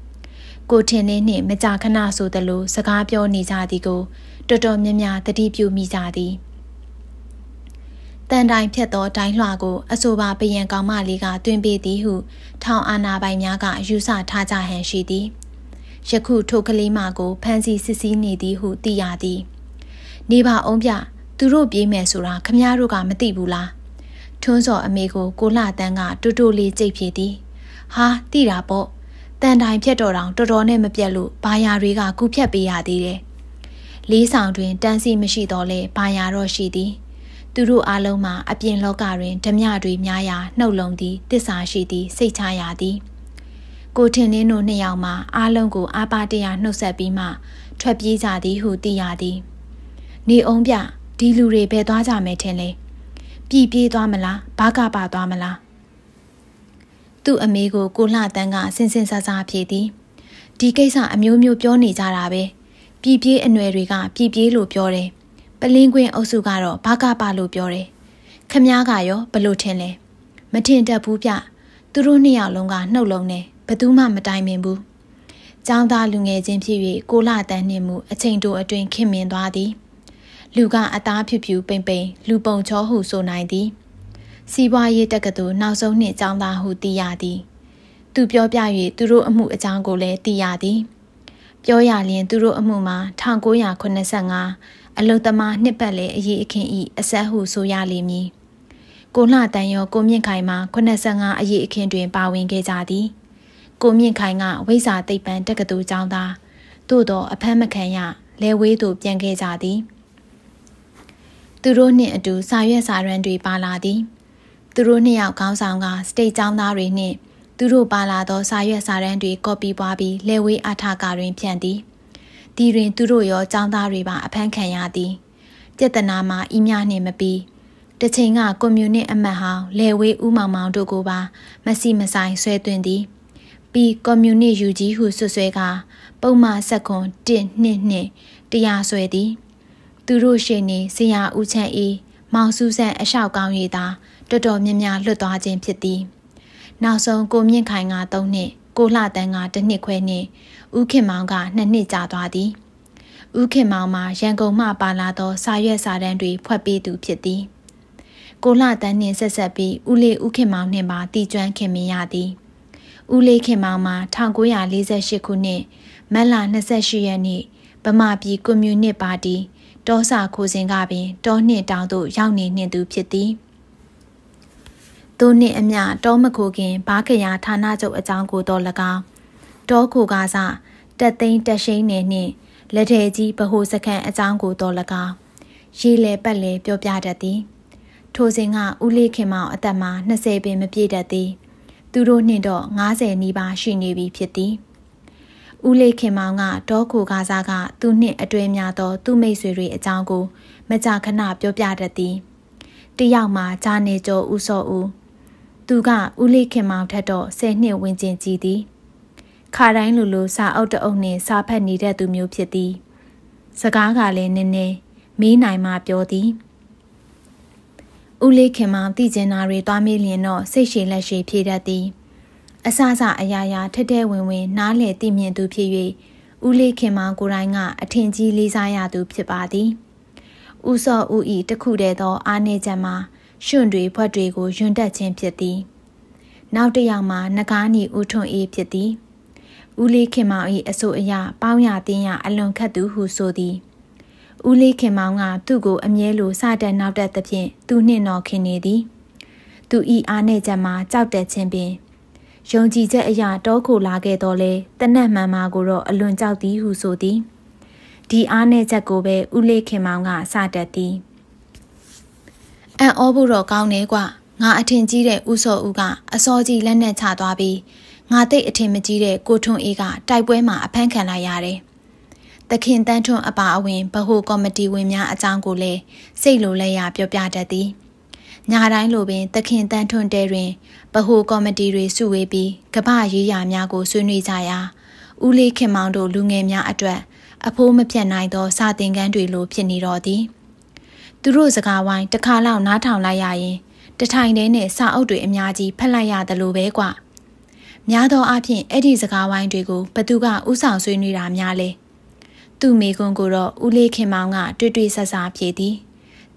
ကိုထင်နေနှင့်မကြာခဏဆိုသလိုစကားပြောနေကြသည်ကိုတော်တော်များများသတိပြုမိကြသည်တန်တိုင်ဖြတ်သောတိုင်းလွှာကိုအဆိုပါပယံကောင်မလေးကတွင်ပေးသည်ဟု ထောင်အာနာပိုင်များကယူဆထားကြဟန်ရှိသည်ယခုထိုကလေးမကိုဖမ်းဆီးစစ်ဆီးနေသည်ဟုသိရသည်နေပါအောင်ပြသူတို့ပြေးမယ်ဆိုတာခမရတို့ကမသိဘူးလားထွန်းစော်အမေကို ကိုလှတန်းကတူတူလေးကြိတ်ဖြည်သည်ဟာသိတာပေါ့တန်တိုင်ဖြတ်တော်တောင်တော်တော်နဲ့မပြတ်လို့ဘာယာတွေကကူဖြတ်ပေးရသေးတယ်။လေးဆောင်တွင်တန်းစီမရှိတော့လဲဘာယာတော့ရှိသည်။သူတို့အားလုံးမှာအပြင်လောကတွင်ဓမြတွေများရာနှုတ်လုံးသည်တစ္ဆာရှိသည်စိတ်ချရသည်။ကိုထင်နှင်းတို့နှစ်ယောက်မှာအားလုံးကိုအာပါတရာနှုတ်ဆက်ပြီးမှထွက်ပြေးကြသည်ဟုသိရသည်။နေအောင်ပြဒီလူတွေဘယ်သွားကြမယ်ထင်လဲ။ပြည်ပြေးသွားမလားဘာကပါသွားမလားသူ့အမေကိုကိုလှတန်းကစင်စင်ဆာဆာဖြေသည်ဒီကိစ္စအမျိုးမျိုးပြောနေကြတာပဲပြည်ပြေးအနွယ်တွေကပြည်ပြေးလို့ပြောတယ်ပလင်းကွင်းအုပ်စုကတော့ဘာကပါလို့ပြောတယ်ခမားကရောဘလို့ထင်လဲမထင်တတ်ဘူးဗျသူတို့နှစ်ယောက်လုံးကနှုတ်လုံးနဲ့ဘသူမှမတိုင်ပင်ဘူးကျောင်းသားလူငယ်ချင်းဖြစ်၍ကိုလာတန်းနှင့်မူအချိန်တိုအတွင်ခင်မင်သွားသည် လူကအသားဖြူဖြူပိန်ပိန်လူပုံချောဟုဆိုနိုင်သည်စီးပွားရေးတက္ကသိုလ်နောက်ဆုံးနှစ်ကျောင်းသားဟုသိရသည် သူပြောပြ၍သူတို့အမှုအကြောင်းကိုလည်းသိရသည်ပြောရရင် သူတို့အမှုမှာ1985အလုသမားနှစ်ပတ်လည်အရေးအခင်းဤအဆက်ဟုဆိုရလိမ့်မည်ကိုလှတန်ရောကိုမြင့်ခိုင်မှာ85အရေးအခင်းတွင် ပါဝင်ခဲ့ကြသည် ကိုမြင့်ခိုင်ကဝိဇာသိပ္ပံတက္ကသိုလ်ကျောင်းသားသို့တော့အဖမ်းမခံရလဲဝေးသို့ပြန်ခဲ့ကြသည်သူတို့နှင့်အတူစာရွက်စာရန်တွေ ပါလာသည်သူတို့နှစ်ယောက်ခေါင်းဆောင်ကစတိတ်ចောင်းသားတွေနှင့်သူတို့ပါလာသောစာရွက်စာတမ်းတွေကော်ပီပွားပြီးလဲဝေးအထာကာတွင်ဖြန့်သည်ဒီတွင်သူတို့ရောចောင်းသားတွေပါအဖမ်းခံရသည်ပြက်တနာမှာဤမြနှင့်မပြီးတချိန်ကကွန်မြူနစ်အမတ်ဟောင်းလဲဝေးဦးမောင်မောင်တို့ကိုပါမစီမဆိုင်ဆွဲသွင်းသည်ပြီးကွန်မြူနစ်ယူကြီးဟုဆွဆွဲကပုံမှန်ဆက်ခွန်1နှစ်နှစ်တရားဆွဲသည် သူတို့ရှင်နေဆရာဦးချမ်းအေးမောင်စုဆန်းအလျှောက်ကောင်းရည်သာတော်တော်များများလွတ်သွားခြင်းဖြစ်သည်နောက်ဆုံးကိုမြင့်ခိုင်က3နှစ်ကိုလှတန်းက1နှစ်ခွဲနှင့်ဦးခင်မောင်က2နှစ်ကြာသွားသည်ဦးခင်မောင်မှာရန်ကုန်မှပါလာသော စာရွက်စာတမ်းတွေဖွက်ပေးသူဖြစ်သည်ကိုလှတန်းနှင့်ဆက်ဆက်ပြီးဦးလေးဦးခင်မောင်နှင့်ပါတည်ကျွမ်းခင်မင်ရသည်ဦးလေးခင်မောင်မှာ1948ခုနှစ်မတ်လ28ရက်နေ့ဗမာပြည်ကွန်မြူနစ်ပါတီတောစာခိုစဉ်ကပင် တောနှင့်တောင်သို့ရောက်နေနှင့်သူဖြစ်သည်။သူနှင့်အမျှတောမခိုခင်ဘာခရာဌာနချုပ်အကြောင်းကိုတော့၎င်းတောခိုကစားတက်သိန်းတက်ရှိန်းနယ်နှင့်လက်ထဲကြီးဗဟိုစခန့်အကြောင်းကိုတော့၎င်းရေးလေပတ်လေပြောပြတတ်သည်ထိုစဉ်ကဦးလေးခင်မောင်အသက်မှာ20ပင်မပြည့်တတ်သည် သူတို့နှင့်တော့90နီးပါးရှိနေပြီဖြစ်သည်ဦးလေးခင်မောင်က တောခိုကားစားကသူနှင့်အတွေ့များသောသူ့မိတ်ဆွေတွေအကြောင်းကို မကြာခဏပြောပြတတ်သည်တယောက်မှာဂျာနေကျော်ဦးစောဦးသူကဦးလေးခင်မောင်ထက်တော့10နှစ်ဝန်းကျင်ကြီးသည်ခါတိုင်းလိုလိုစာအုပ်တအုပ်နှင့်စာဖတ်နေတဲ့သူမျိုးဖြစ်သည်စကားကလည်းနည်းနည်းမေးနိုင်မှပြောသည်ဦးလေးခင်မောင်တည်ကျင်နာတွေသွားမေးလျင်တော့စိတ်ရှည်လက်ရှည်ဖြည့်တတ်သည်အစစအရာရာထက်ထဲဝင်ဝင်နားလေသိမြင်သူဖြစ်၍ဦးလေးခင်မောင်ကိုယ်တိုင်ကအထင်ကြီးလေးစားရသူဖြစ်ပါသည်ဦးစောဦးဤတခုတည်းသော အာနေချက်မှာရွှွန်တွေဖွက်တွေကိုယွန်တက်ခြင်းဖြစ်သည်နောက်တစ်ယောက်မှာနဂါးနီဦးထွန်းအေးဖြစ်သည်ဦးလေးခင်မောင်၏အဆိုအရပေါင်းရတင်းရအလွန်ခတ်သူဟုဆိုသည်ဦးလေးခင်မောင်ကသူ့ကိုအမြဲလိုစတဲ့နောက်တဲ့သဖြင့်သူနှင့်တော်ခင်နေသည်သူဤအားနဲ့ချက်မှာကြောက်တဲ့ခြင်းပင်ယုံကြည်ချက်အရာတောခိုလာခဲ့တော့လဲတနတ်မှန်မာကိုတော့အလွန်ကြောက်သည်ဟုဆိုသည်ဒီအားနဲ့ချက်ကိုပဲဦးလေးခင်မောင်ကစတတ်သည်အံ့ဩဖို့တော့ကောင်းနေကွာငါအထင်ကြီးတဲ့ဥစောဦးကအစောကြီးလက်နဲ့ချသွားပြီးငါသိအထင်မကြီးတဲ့ကိုထွန်းအေးကတိုက်ပွဲမှာအဖမ်းခံလိုက်ရတယ်။သခင်တန်းထွန်းအပါအဝင်ဗဟိုကော်မတီဝင်များအကြောင်းကိုလည်းစိတ်လိုလဲရပြောပြတတ်သည်။ညာတိုင်းလိုပင်သခင်တန်းထွန်းတဲတွင်ဗဟိုကော်မတီတွေစုဝေးပြီးကမ္ဘာရေးရာများကိုဆွေးနွေးကြရာဦးလေးခင်မောင်တို့လူငယ်များအတွက် အဖိုးမပြတ်နိုင်သော စာသင်ခန်းတွေလိုဖြစ်နေတော့သည်။သူတို့စကားဝိုင်းတစ်ခါလောက်နားထောင်လိုက်ရရင် တထိုင်ထဲနဲ့စာအုပ်တွေအများကြီးဖတ်လိုက်ရတယ်လို့ပဲကွာများသောအားဖြင့်အဲ့ဒီစကားဝိုင်းတွေကိုဘသူကဥဆောင်ဆွေးနွေးတာများလဲသူ့မိကွန်းကိုတော့ဦးလေးခင်မောင်ကတွေ့တွေ့ဆဆဖြေသည်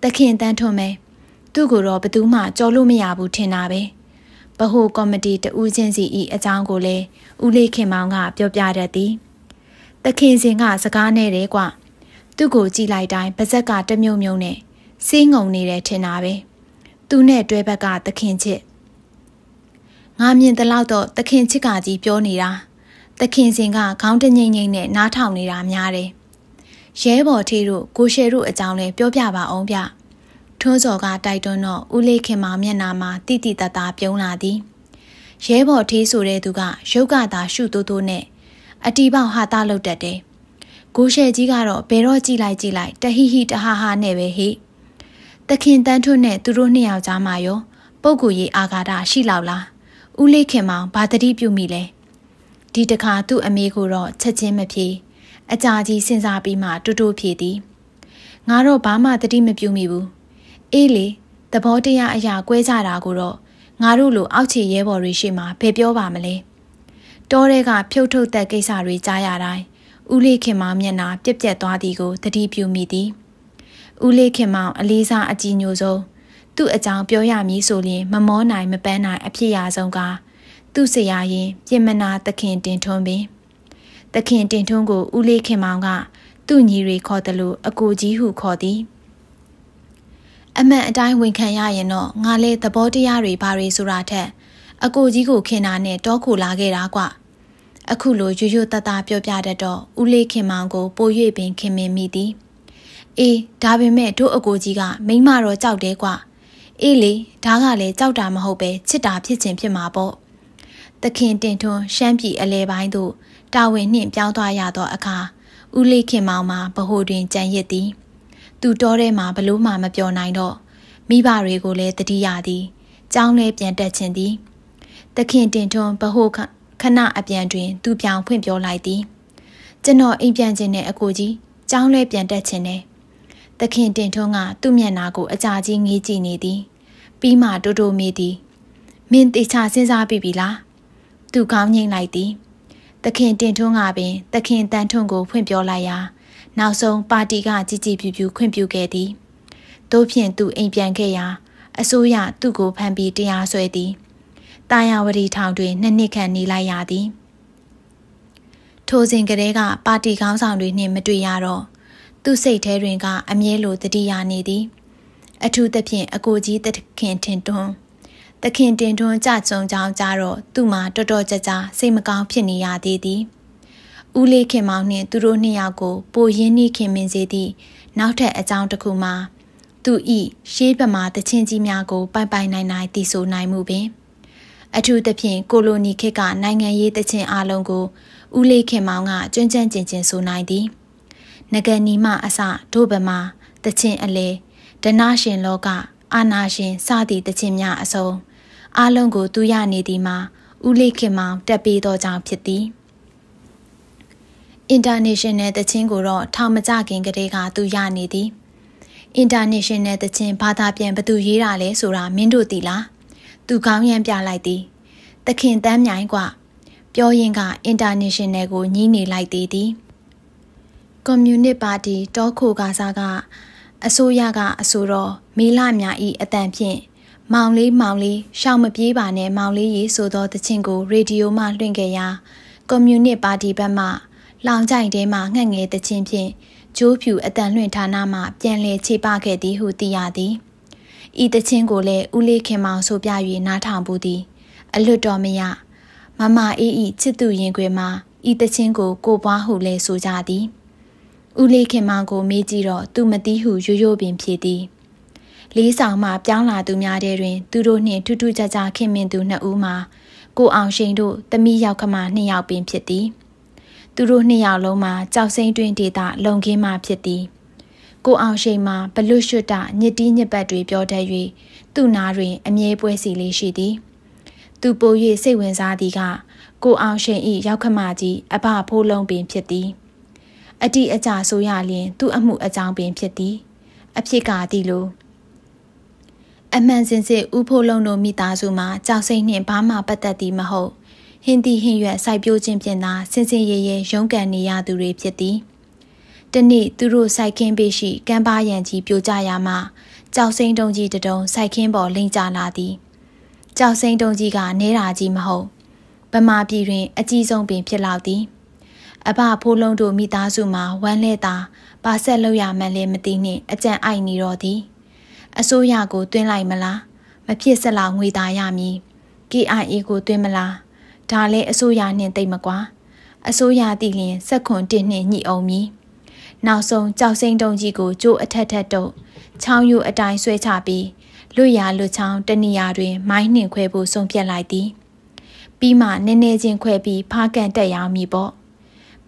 တခင်တန်းထွန်းမဲသူ့ကိုတော့ဘသူမှကြော်လို့မရဘူးထင်တာပဲဗဟိုကော်မတီတူးချင်းစီဤအကြောင်းကိုလည်းဦးလေးခင်မောင်ကပြောပြတတ်သည်တခင်စင်က စကားနဲ့တယ်ကွာသူ့ကိုကြည့်လိုက်တိုင်းပါဇက်ကတမြုံမြုံနဲ့စေးငုံနေတယ်ထင်တာပဲသူနဲ့တွဲဘက်ကသခင်ချစ်ငါမြင်တလောက်တော့သခင်ချစ်ကကြီးပြောနေတာသခင်စင်ကခေါင်းတငိမ့်ငိမ့်နဲ့နားထောင်နေတာများတယ်ရဲဘော်ထေးတို့ကိုရှယ်တို့အကြောင်းလဲပြောပြပါအောင်ဗျထွန်းစော်ကတိုက်တွန်းတော့ဦးလေးခင်မမျက်နာမှာတိတိတသားပြုံးလာသည်ရဲဘော်ထေးဆိုတဲ့သူက ရုပ်ကသာရှုတိုးတိုးနဲ့အတီပေါက်ဟာတလုတ်တတ်တယ်ကိုရှယ်ကြီးကတော့ဘယ်တော့ကြည်လိုက်ကြည်လိုက်တဟိဟိတဟာဟာနဲ့ပဲဟိ့တခင်တန်းထွတ်နဲ့သူတို့နှစ်ယောက်ကြားမှာရော ပုပ်ကိုရေးအာဃာတရှိလောက်လားဦးလေးခင်မောင်ဘာတတိပြုမိလဲဒီတခါသူ့အမေကိုတော့ချက်ချင်းမဖြေအကြာကြီးစဉ်းစားပြီးမှတူတူဖြေသည်ငါတော့ဘာမှတတိမပြုမိဘူးအေးလေသဘောတရားအရာကွဲကြတာကိုတော့ငါတို့လိုအောက်ခြေရဲဘော်တွေရှိမှဘယ်ပြောပါမလဲတောထဲကဖြုတ်ထုတ်တဲ့ကိစ္စတွေကြားရတိုင်းဦးလေးခင်မောင်မျက်နှာပြက်ပြက်သွားသည်ကိုတတိပြုမိသည်ဦးလေးခင်မောင် အလေးစားအကြည်ညိုဆုံးသူ့အကြောင်းပြောရမည်ဆိုရင်မမောနိုင်မပန်းနိုင်အဖြစ်ရဆုံးက သူ့ဆရာရင်ပြင်မနာသခင်တင်ထွန်းပင်သခင်တင်ထွန်းကိုဦးလေးခင်မောင်ကသူ့ညီတွေခေါ်တယ်လို့အကိုကြီးဟုခေါ်သည်အမှန်အတိုင်းဝန်ခံရရင်တော့ငါလဲသဘောတရားတွေဘာတွေဆိုတာထက် အကိုကြီးကိုခင်တာနဲ့တောခုလာခဲ့တာကွအခုလိုရွရွတတပြောပြတတ်တော့ဦးလေးခင်မောင်ကိုပို၍ပင်ခင်မင်မိသည်အေးဒါပေမဲ့တို့အကိုကြီးကမိမတော့ကြောက်တယ်ကွာအေးလေဒါကလည်းကြောက်တာမဟုတ်ပဲချစ်တာဖြစ်ခြင်းဖြစ်မှာပေါ့သခင်တင်ထွန်းရှမ်းပြည်အလဲပိုင်းသို့တာဝန်နှင့်ပြောင်းသွားရသောအခါဦးလေးခင်မောင်မှာဗဟိုတွင်ကြံရစ်သည်သူတော်ထဲမှာဘလို့မှမပြောနိုင်တော့မိဘတွေကိုလည်းတတိယသည်ကြောင်းလဲပြန်တက်ခြင်းသည်သခင်တင်ထွန်းဗဟိုခဏအပြန်တွင်သူပြောင်ဖွင့်ပြောလိုက်သည်ကျွန်တော်အိမ်ပြန်ခြင်းနဲ့အကိုကြီးကြောင်းလဲပြန်တက်ခြင်းနဲ့သခင်တင်ထွန်းကသူ့မျက်နှာကို အကြာကြီးငေးကြည့်နေသည်ပြီးမှတိုးတိုးမေးသည်မင်းတေချာစဉ်းစားပြီပြီလားသူခေါင်းငိမ့်လိုက်သည် သခင်တင်ထွန်းကပင် သခင်တန်ထွန်းကိုဖွင့်ပြောလိုက်ရာနောက်ဆုံးပါတီကကြည်ကြည်ပြူပြူခွင့်ပြုခဲ့သည်တို့ဖြင့်သူအိမ်ပြန်ခဲ့ရာအစိုးရသူ့ကိုဖမ်းပြီးတရားစွဲသည်တာယာဝတီထောင်တွင်နှစ်နှစ်ခန့်နေလိုက်ရသည်ထိုစဉ်ကတည်းကပါတီခေါင်းဆောင်တွေနှင့်မတွေ့ရတော့သူ့စိတ်ထဲတွင်ကအမြဲလိုတတိယနေသည်အထူးသဖြင့်အကိုကြီးတခင်တင်ထွန်းတခင်တင်ထွန်းကြကြုံကြောင်းကြတော့သူ့မှာတော်တော်ကြာကြာစိတ်မကောင်းဖြစ်နေရသေးသည်ဦးလေးခင်မောင်နှင့်သူတို့နှစ်ယောက်ကိုပိုရင်းနှီးခင်မင်စေသည့်နောက်ထပ်အကြောင်းတစ်ခုမှာသူဤရှေးဗမာတချင်းကြီးများကိုပိုင်ပိုင်နိုင်နိုင်တည်ဆိုနိုင်မှုပင်အထူးသဖြင့်ကိုလိုနီခေတ်ကနိုင်ငံရေးတချင်းအလုံးကိုဦးလေးခင်မောင်ကကြွန်းကြံ့ကြင်ကြင်ဆိုနိုင်သည်။ငကနီမအစတို့ဗမာတချင်းအလေဒနာရှင်လောက အာနာရှင်စသည့်တခြင်းများအစုံအလုံးကို သူရနေသည်မှာ ဥလိခင်မောင်တက်ပြီးသောကြောင့်ဖြစ်သည် International တခြင်းကိုတော့ထောင်မကြခင်ကတည်းကသူရနေသည် International တခြင်းဘာသာပြန်ဘသူရေးတာလဲဆိုတာမင်းတို့သိလားသူကောင်းရမ်းပြလိုက်သည်တခင်တန်းမြိုင်กว่าပြောရင်က International ကိုညှီးနေလိုက်သေးသည်ကွန်မြူနစ်ပါတီတောခိုကာစားကအစိုးရကအဆိုတော်မေလမြာဤအတန်ဖြင့်မောင်လေးမောင်လေးရှောင်မပြေးပါနဲ့မောင်လေးရေဆိုသောတခြင်းကို ရေဒီယိုမှလွှင့်ခဲ့ရာကွန်မြူနစ်ပါတီဘက်မှ လောင်ကျိုင်တဲမှငှက်ငယ်တခြင်းဖြင့်ဂျိုးဖြူအတန်လွှင့်ဌာနမှ ပြန်လည်ခြေပခဲ့သည်ဟုသိရသည်ဤတခြင်းကိုလည်းဦးလေးခင်မောင်ဆိုပြ၍နားထောင်ပူသည် အလွတ်တော်မရမမအေးဤချစ်သူရင်ခွေမှာဤတခြင်းကို ကိုပွားဟုလည်းဆိုကြသည်ဦးလေးခင်မောင်ကိုမေးကြည့်တော့သူမသိဟုရိုးရိုးပင်ဖြေသည်လေးဆောင်မှပြောင်းလာသူများတဲ့တွင်သူတို့နှင့်ထူးထူးခြားခြားခင်မင်သူနှစ်ဦးမှာကိုအောင်ရှိန်တို့တမိရောက်ခမနှစ်ယောက်ပင်ဖြစ်သည်သူတို့နှစ်ယောက်လုံးမှာကြောက်စိမ့်တွင်ဒေတာလုံခင်းမှဖြစ်သည်ကိုအောင်ရှိန်မှာဘလွတ်ရွတ်တညစ်တီးညစ်ပတ်တွေပြောတတ်၍သူ့နာတွင်အမြဲပွဲစီလေးရှိသည်သူပို၍စိတ်ဝင်စားသည်ကကိုအောင်ရှိန်၏ရောက်ခမကြီးအဘဖိုးလုံးပင်ဖြစ်သည်အတိအကျဆိုရလျင်သူ့အမှုအကြောင်းပင်ဖြစ်သည်အဖြစ်ကသည်လိုအမှန်စင်စစ်ဥဖိုးလုံးတို့မိသားစုမှာကြောက်စိတ်နှင့်ဘာမှပတ်သက်သည်မဟုတ်ဟင်တီဟင်ရွက်စိုက်ပျိုးခြင်းဖြင့်သာစင်စင်ရဲရဲရုန်းကန်နေရသူတွေဖြစ်သည်တနေ့သူတို့စိုက်ခင်းပေးရှိကမ်းပါရန်ကြီးပြိုကျရာမှကြောက်စိမ့်တုံးကြီးတတုံစိုက်ခင်းပေါ်လိမ့်ကျလာသည်ကြောက်စိမ့်တုံးကြီးကနဲတာကြီးမဟုတ်ဗမာပြည်တွင် အကြီးဆုံးပင်ဖြစ်လောက်သည်အဘဖိုးလုံးတို့မိသားစုမှာဝမ်းလဲတာပါဆက်လောက်ရမှန်းလည်းမသိနှင့်အကြံအိုက်နေတော့သည် အစိုးရကိုတွင်းလိုက်မလားမဖြစ်စလောက်ငွေသားရမည် KIA ကိုတွင်းမလားဒါလည်းအစိုးရနှင့်တိတ်မကွာအစိုးရသည်လျင်စက်ခွန်တင်နှင့်ညှိအောင်မည်နောက်ဆုံးကြောက်စိမ့်တုံကြီးကိုကြိုးအထက်ထက်တုပ်ချောင်းယူအတိုင်းဆွဲချပြီးလွတ်ရာလွတ်ချောင်းတနေရာတွင် မိုင်းနှင်ခွဲဖို့ဆုံးဖြတ်လိုက်သည်ပြီးမှနည်းနည်းချင်းခွဲပြီးဖားကန်တက်ရောင်းမည်ပေါ့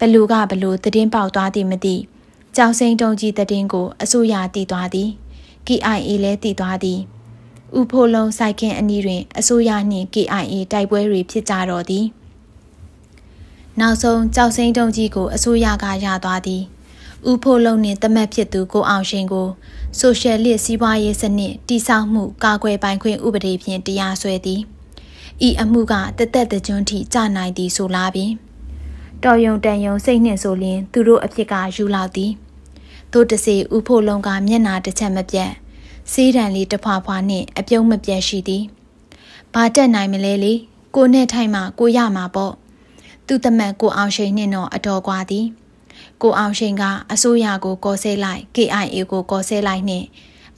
ဘလူကဘလူသတင်းပေါက်သွားသည်မသိကြောင်စိန်တုံကြီးသတင်းကိုအစိုးရတည်သွားသည် KIA လည်းတည်သွားသည် ဥဖိုလုံဆိုင်ခင်အနီးတွင်အစိုးရနှင့် KIA တိုက်ပွဲတွေဖြစ်ကြတော့သည်နောက်ဆုံးကြောက်စိမ့်တုံကြီးကိုအစိုးရကရသွားသည် ဥဖိုလုံနှင့်တမက်ဖြစ်သူ ကိုအောင်ရှင်ကို ဆိုရှယ်လစ်စီးပွားရေးစနစ်တိဆောက်မှုကာကွယ်ပိုင်ခွင့်ဥပဒေဖြင့်တရားစွဲသည်ဤအမှုကတသက်တကျွန်းထိကြာနိုင်သည်ဆိုလာပြီးတော်ယုံတန်ယုံစိတ်နှင့်ဆိုလျင် သူတို့အဖြစ်ကယူလောက်သည်သူတစေဥဖို့လုံးကမျက်နာတစ်ချက်မပြတ်စေးတံလေးတဖွာဖွာနှင့်အပြုံးမပြတ်ရှိသည်ဘာတက်နိုင်မလဲလေကိုနဲ့ထိုင်မှကိုရမှာပေါ့သူတမန်ကိုအောင်ရှိန်နှင့်တော့အတော်ကွာသည် ကိုအောင်ရှိန်ကအစိုးရကိုကော်ဆဲလိုက် KIA ကိုကော်ဆဲလိုက်နှင့်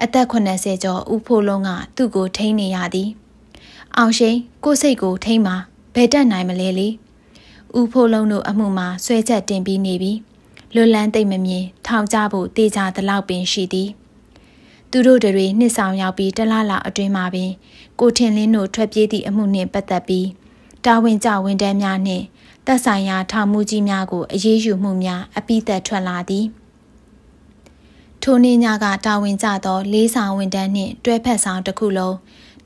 အသက်80ကျော်ဥဖို့လုံးကသူ့ကိုထိန်းနေရသည် အောင်ရှိန်ကိုစိတ်ကိုထိန်းပါဘယ်တက်နိုင်မလဲလေဦးဖိုးလုံးတို့အမှုမှာဆွဲချက်တင်ပြီးနေပြီလွတ်လန်းသိမ့်မမြင်ထောင်ကြဖို့တေချာသလောက်ပင်ရှိသည်သူတို့တွေနှစ်ဆောင်ရောက်ပြီးတလားလာအတွင်းမှာပင် ကိုထင်လင်းတို့ထွက်ပြေးသည့်အမှုနှင့်ပတ်သက်ပြီးတာဝန်ကျဝန်ထမ်းများနှင့်သက်ဆိုင်ရာထောင်မှုကြီးများကိုအေးအေးယူမှုများအပိသက်ထွက်လာသည်ထိုနေ့ညကတာဝန်ကျသောလေးဆောင်ဝန်ထမ်းနှင့်တွဲဖက်ဆောင်တစ်ခုလုံး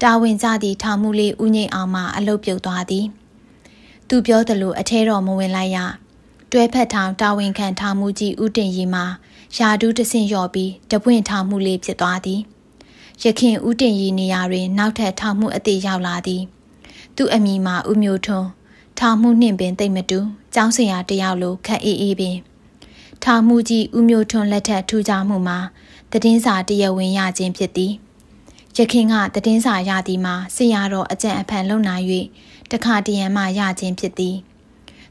တာဝန်ကျသည့်ထောင်မှုလေးဦးငိမ့်အောင်မှအလုပ်ပြုတ်သွားသည်။သူပြောသလိုအထဲတော်မဝင်လိုက်ရတွဲဖက်ထောင်တာဝန်ခံထောင်မှုကြီးဦးတင်ရီမှာယာဒူးတဆင့်လျော်ပြီးတပွင့်ထောင်မှုလေးဖြစ်သွားသည်ရခင်ဦးတင်ရီနေရာတွင် နောက်ထပ်ထောင်မှုအသည့်ရောက်လာသည်သူ့အမိမှာဦးမျိုးထွန်းထောင်မှုနှင့်ပင်တိတ်မတူចောင်းစရာတယောက်လိုခက်အေးအေးပင်ထောင်မှုကြီးဦးမျိုးထွန်းလက်ထက်ထူးခြားမှုမှာတည်င်းစာတရားဝင်ရခြင်းဖြစ်သည်ရခင်ကတည်င်းစာရသည်မှာဆရာတော်အကြံအဖန်လုံနိုင်၍တခါတရံမှရခြင်းဖြစ်သည်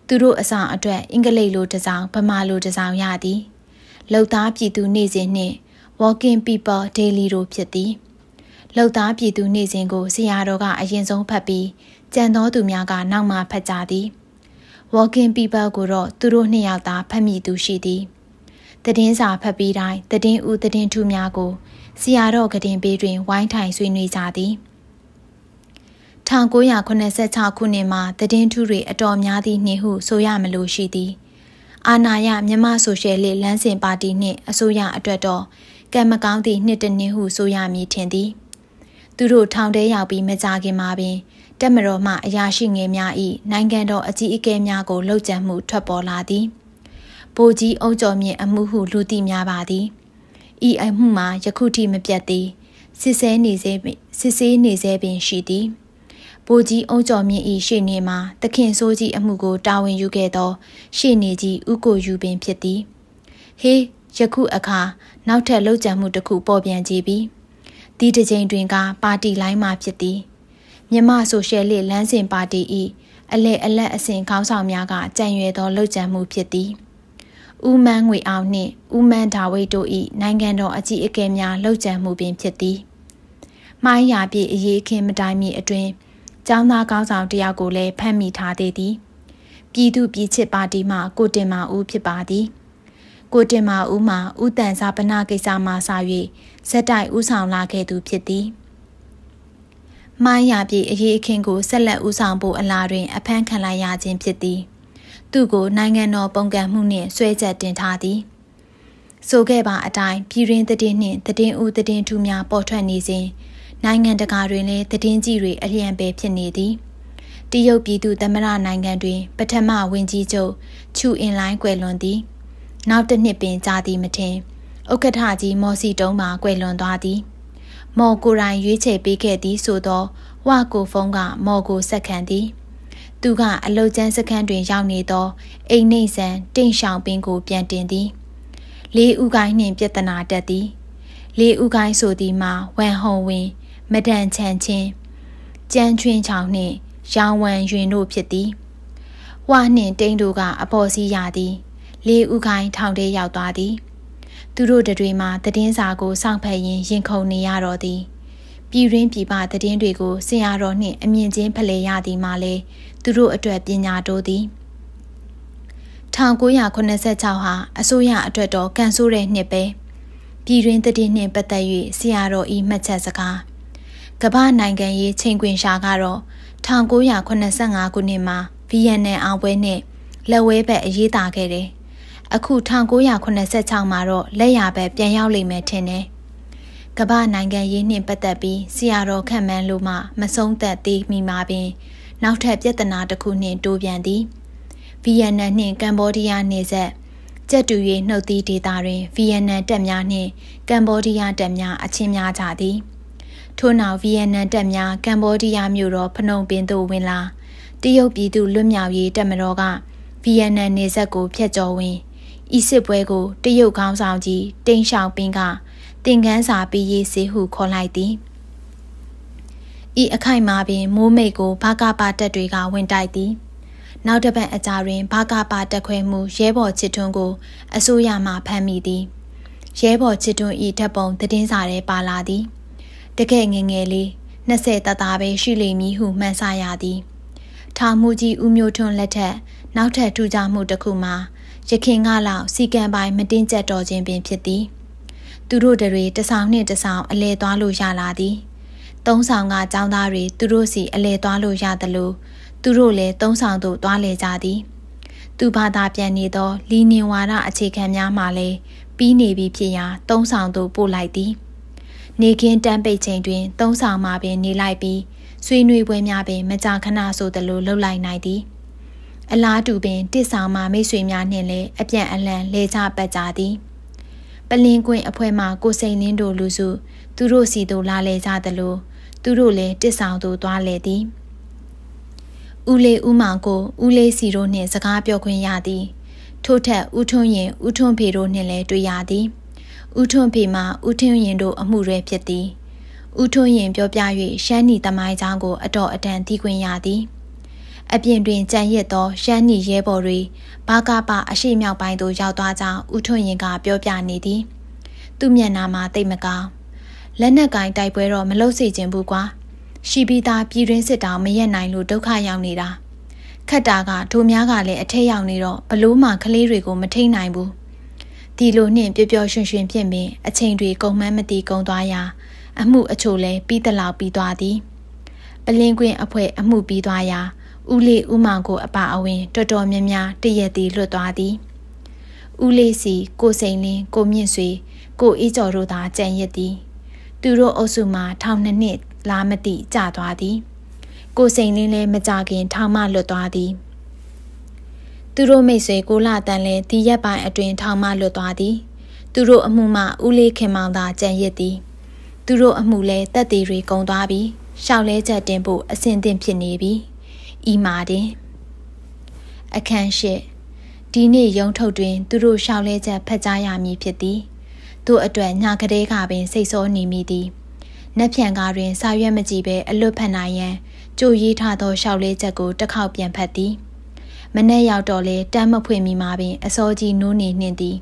သူတို့အဆောင်အတွက်အင်္ဂလိပ်လိုတစ်စောင်ဗမာလိုတစ်စောင်ရသည်လောက်သားပြည်သူနေ့စဉ်နှင့် Walking People Daily တို့ဖြစ်သည်လောက်သားပြည်သူနေ့စဉ်ကိုဆရာတော်ကအရင်ဆုံးဖတ်ပြီးကြံတော်သူများကနောက်မှဖတ်ကြသည် Walking People ကိုတော့သူတို့နှစ်ယောက်သာဖတ်မိသူရှိသည်သတင်းစာဖတ်ပြီးတိုင်းသတင်းဦးသတင်းထူးများကိုဆရာတော်ကတင်ပေးတွင်ဝိုင်းထိုင်ဆွေးနွေးကြသည်။1986ခုနှစ်မှာသတင်းထူးတွေအတော်များသည့်နှင့်ဟုဆိုရမလို့ရှိသည်အာနာယမြမဆိုရှယ်လစ်လမ်းစဉ်ပါတီနှင့်အစိုးရအတွက်တော့ကံမကောင်းသည့်နှစ်တစ်နှစ်ဟုဆိုရမည်ထင်သည်သူတို့ထောင်ထဲရောက်ပြီးမကြခင်မှာပင်တက်မတော်မှအရာရှိငယ်များ၏နိုင်ငံတော်အကြီးအကဲများကိုလှုပ်ကြံမှုထွက်ပေါ်လာသည်ဗိုလ်ကြီးအုံကျော်မြင့်အမှုဟုလူသိများပါသည်ဤအမှုမှာယခုထိမပြတ်သေးစစ်ဆဲနေစေစစ်ဆေးနေစေပင်ရှိသည်ဗိုလ်ကြီးအုံးကျော်မြင့်၏ရှေ့နေမှာသခင်ဆိုးကြီးအမှုကိုတာဝန်ယူခဲ့သော ရှေ့နေကြီးဥကိုယူပင်ဖြစ်သည်ဟေးယခုအခါနောက်ထပ်လှုပ်ကြံမှုတစ်ခုပေါ်ပြန်ကြပြီဒီတစ်ချိန်တွင်က ပါတီလိုင်းမှဖြစ်သည်မြမဆိုရှယ်လစ်လမ်းစဉ်ပါတီ၏အလဲအလက်အစဉ်ခေါင်းဆောင်များကကြံ့ရွယ်သောလှုပ်ကြံမှုဖြစ်သည်ဦးမန်းငွေအောင်နှင့်ဦးမန်းဒါဝိတ်တို့၏နိုင်ငံတော်အကြီးအကဲများလှုပ်ကြံမှုပင်ဖြစ်သည်။မိုင်းရာပြည့်အရေးခင်မတိုင်းမီအတွင်ကျောင်းသားကောင်းဆောင်တယောက်ကိုလည်းဖမ်းမိထားသေးသည်ပြည်သူပြည်ချစ်ပါတီမှ ကိုတင်မာဦးဖြစ်ပါသည် ကိုတင်မာဦးမှာဥတန်စာပနာကိစ္စမှာစာ၍ဇက်တိုက်ဥဆောင်လာခဲ့သူဖြစ်သည်မိုင်းရပြည့်အရေးအခင်းကိုဆက်လက်ဥဆောင်ဖို့အလားတွင် အဖမ်းခံလိုက်ရခြင်းဖြစ်သည် သူကိုနိုင်ငံတော်ပုံကံမှုနှင့်ဆွဲချက်တင်ထားသည် ဆိုခဲ့ပါအတိုင်းပြည်ရင်းတည်နှင့်တည်ဥတည်ထူများပေါ်ထွက်နေစဉ်နိုင်ငံတကာတွင်လည်းသတင်းကြီးတွေအလျံပဲဖြစ်နေသည်တရုတ်ပြည်သူသမ္မတနိုင်ငံတွင်ပထမဝင်ကြီးချုပ်ချူအင်လိုင်းကွယ်လွန်သည် နောက်တစ်နှစ်ပင်ကြာသည်မထင်ဥက္ကဋ္ဌကြီးမော်စီတုံးမှာကွယ်လွန်သွားသည်မော်ကိုရိုင်းရွေးချယ်ပေးခဲ့သည် ဆိုသောဝကိုဖုံးကမော်ကိုဆက်ခံသည် သူကအလုတ်ကျန်းစခန်းတွင်ရောက်နေသော အိမ်နှိမ်ဆန်တင့်ရှောင်ပင်ကိုပြန်တင်သည် လေးဦးကိုင်းနှင့်ပြဿနာတက်သည်လေးဦးကိုင်းဆိုသည်မှာဝမ်ဟုံဝင်မဒန်ချန်ချင်းကြမ်းချွင်းချောင်နှင့်ရောင်ဝံရွင်တို့ဖြစ်သည်ဝါနှင့်တိန်တို့က အပေါ်စီးရသည်လေးဦးခိုင်းထောင်ထဲရောက်သွားသည် သူတို့တွေမှာတည်င်းစာကိုစောင့်ဖက်ရင်းရင်ခုန်နေရတော့သည်ပြည်ရင်းပြည်ပတည်င်းတွေကိုဆင်ရတော်နှင့်အမြင့်ချင်းဖလှယ်ရသည်မှာလဲသူတို့အတွက်ပညာတိုးသည်1986ဟာအစိုးရအတွက်တော့ကန်ဆိုးတဲ့နှစ်ပဲပြည်တွင်းတည်င်းနှင့်ပတ်သက်၍ဆရာတော်ဤမှတ်ချက်စကားကမ္ဘာနိုင်ငံရေးချိန်ခွင်ရှာကတော့1985ခုနှစ်မှာဗီယက်နမ်အောင်ပွဲနဲ့လက်ဝဲဘက်အရေးတာခဲ့တယ်။အခု1986မှာတော့လက်ရဘက်ပြန်ရောက်လိမ့်မယ်ထင်တယ်။ကမ္ဘာနိုင်ငံရေးနှင့်ပတ်သက်ပြီးဆရာတော်ခန့်မှန်းလို့မှမဆုံးသက်သေးမိမှာပင် နောက်ထပ်ပြဿနာတစ်ခုနှင့်တိုးပြန်သည်။ဗီယက်နမ်နှင့် ကမ္ဘောဒီးယားနယ်စပ်ကျက်တူ၍နှုတ်သီးဒေသတွင်ဗီယက်နမ်တပ်များနှင့်ကမ္ဘောဒီးယားတပ်များအချင်းများကြသည်။ထို့နောက်ဗီယက်နမ်တပ်များကမ္ဘောဒီးယားမြို့တော်ဖနုံပင်သို့ဝင်လာတရုတ်ပြည်သူလွတ်မြောက်ရေးတပ်မတော်ကဗီယက်နမ်နေဆက်ကိုဖျက်ကျော်ဝင်ဤစစ်ပွဲကိုတရုတ်ခေါင်းဆောင်ကြီး တိန့်ရှောင်ပင်ကတင်ကန်းစာပေးရေးစေဟုခေါ်လိုက်သည်ဤအခိုက်မှာပင်မိုးမိတ်ကိုဘာကပါတက်တွေကဝင်တိုက်သည် နောက်တစ်ပတ်အကြာတွင်ဘာကပါတက်ခွဲမှုရဲဘော်ချစ်ထွန်းကို အစိုးရမှဖမ်းမိသည်ရဲဘော်ချစ်ထွန်းဤဓာတ်ပုံသတင်းစာထဲပါလာသည်တကယ်ငငယ်လေး20တသားပဲရှိလိမ့်မည်ဟုမှန်းဆရသည် ထာမှုကြီးဦးမျိုးထွန်းလက်ထက် နောက်ထပ်ထူးခြားမှုတစ်ခုမှာရခင်ကလောက်စီကံပိုင်မတင်းကျပ်တော်ခြင်းပင်ဖြစ်သည်သူတို့တွေတဆောင်နှင့်တဆောင်အလဲသွားလို့ရလာသည် သုံးဆောင်ကចောင်းသားတွေသူတို့စီအလဲသွားလို့ရသလိုသူတို့လည်းသုံးဆောင်သို့သွားလဲကြသည် သူဘာသာပြန်နေသောလီနင်ဝါဒအခြေခံများမှလည်းပြီးနေပြီဖြစ်ရာ သုံးဆောင်သို့ပို့လိုက်သည်။နေကင်းတန်းပိတ်ချိန်တွင်သုံးဆောင်မှပင်နေလိုက်ပြီးဆွေးနွေးပွဲများပင်မကြာခဏဆိုသလိုလှုပ်လိုက်နိုင်သည် အလားတူပင် တစ်ဆောင်မှမိတ်ဆွေများနှင့်လည်းအပြန်အလှန်လဲကြပတ်ကြသည် ပလင်ကွင်အဖွဲမှ ကိုစိန်လင်းတို့လူစုသူတို့စီတို့လာလဲကြသလို သူတို့လည်းတစ်ဆောင်သို့သွားလဲသည်ဦးလေးဦးမောင်ကိုဦးလေးစီတို့နှင့်စကားပြောခွင့်ရသည် ထို့ထက်ဦးထွန်းရင်ဦးထွန်းဖေတို့နှင့်လည်းတွေ့ရသည်ဥထွန်းဖေမှာဥထွန်းရင်တို့အမှုရဲဖြစ်သည်ဥထွန်းရင်ပြောပြ၍ရှမ်းနီတမိုင်းကြောင်းကို အတော်အတန်သိခွင့်ရသည်အပြင်တွင်ကြံရစ်သောရှမ်းနီရဲဘော်တွေဘာကပအရှိမြောက်ပိုင်းသို့ရောက်သွားကြောင်းဥထွန်းရင်ကပြောပြနေသည်သူ့မျက်နှာမှာတိတ်မကောင်းလက်နက်ကင်တိုက်ပွဲတော့မလုပ်စေချင်ဘူးကွာရှိပြီးသားပြည်တွင်းစစ်တောင်မရက်နိုင်လို့ဒုက္ခရောက်နေတာခက်တာကဒိုများကလည်းအထက်ရောက်နေတော့ဘလို့မှကလေးတွေကိုမထိန်နိုင်ဘူးဒီလိုနှင့်ပျော်ပျော်ရွှင်ရွှင်ဖြင့်ပင်အချိန်တွေကုန်မှန်းမတီကုန်သွားရာအမှုအချို့လည်းပြီးတလောက်ပြီးသွားသည်ပလင်ကွင်းအဖွဲအမှုပြီးသွားရာဦးလေးဦးမောင်ကိုအပါအဝင်တော်တော်များများတရက်တည်လွတ်သွားသည်ဦးလေးစီကိုစိန်လင်းကိုမြင့်ဆွေကိုအေးကျော်တို့သာကြံရစ်သည် သူတို့အုပ်စုမှာထောင်နှစ်နှစ်လာမသိကြာသွားသည် ကိုစိန်လင်းလည်းမကြခင်ထောင်မှလွတ်သွားသည်သူတို့မိတ်ဆွေကိုလာတန်လဲဒီရက်ပိုင်းအတွင်ထောင်မှလွတ်သွားသည်သူတို့အမှုမှဦးလေးခင်မောင်သာကြံရစ်သည်သူတို့အမှုလဲတက်သေးတွေကုံသွားပြီးရှောက်လဲချက်တင်ဖို့အဆင်သင့်ဖြစ်နေပြီဤမာတင်အခန်းရှိဒီနေ့ရုံထုတ်တွင် သူတို့ရှောက်လဲချက် ဖက်ကြားရမည်ဖြစ်သည်သူအတွက်ညာကလေးကပင် စိတ်ဆိုးနေမိသည်နက်ဖြန်ကားတွင်စာရွက်မကြည့်ဘဲအလွတ်ဖက်နိုင်ရန်ကြိုရေးထားသောရှောက်လဲချက်ကိုတစ်ခေါက်ပြန်ဖတ်သည်မနဲ့ရောက်တော့လဲတမ်းမဖွင့်မိမှာပင်အစောကြီးနိုးနေနှင့်သည်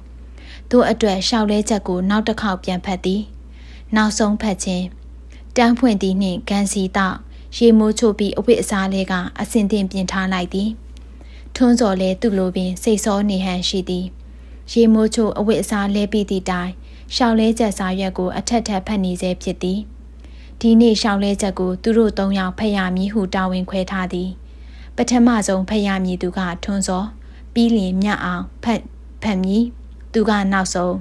သူအတွက်ရှောက်လဲချက်ကိုနောက်တစ်ခေါက်ပြန်ဖတ်သည်နောက်ဆုံးဖတ်ခြင်းတန်းဖွင့်သည်နှင့်ဂန်စီတော့ရေမိုးချိုပြီးအဝတ်အစားလေးကအဆင်သင့်ပြင်ထားလိုက်သည်ထွန်းစော်လဲသူ့လိုပင်စိတ်စောနေဟန်ရှိသည်ရေမိုးချိုအဝတ်အစားလဲပြီးသည့်တိုင်ရှောက်လဲချက်စာရွက်ကိုအထက်ထက်ဖတ်နေစေဖြစ်သည်ဒီနေ့ရှောက်လဲချက်ကိုသူတို့သုံးယောက်ဖတ်ရမည်ဟုတာဝန်ခွဲထားသည်ပထမဆုံးဖယားမြည်သူကထွန်းစော ပြီးလျင်မြအောင်ဖတ်ဖတ်မြည်သူကနောက်ဆုံး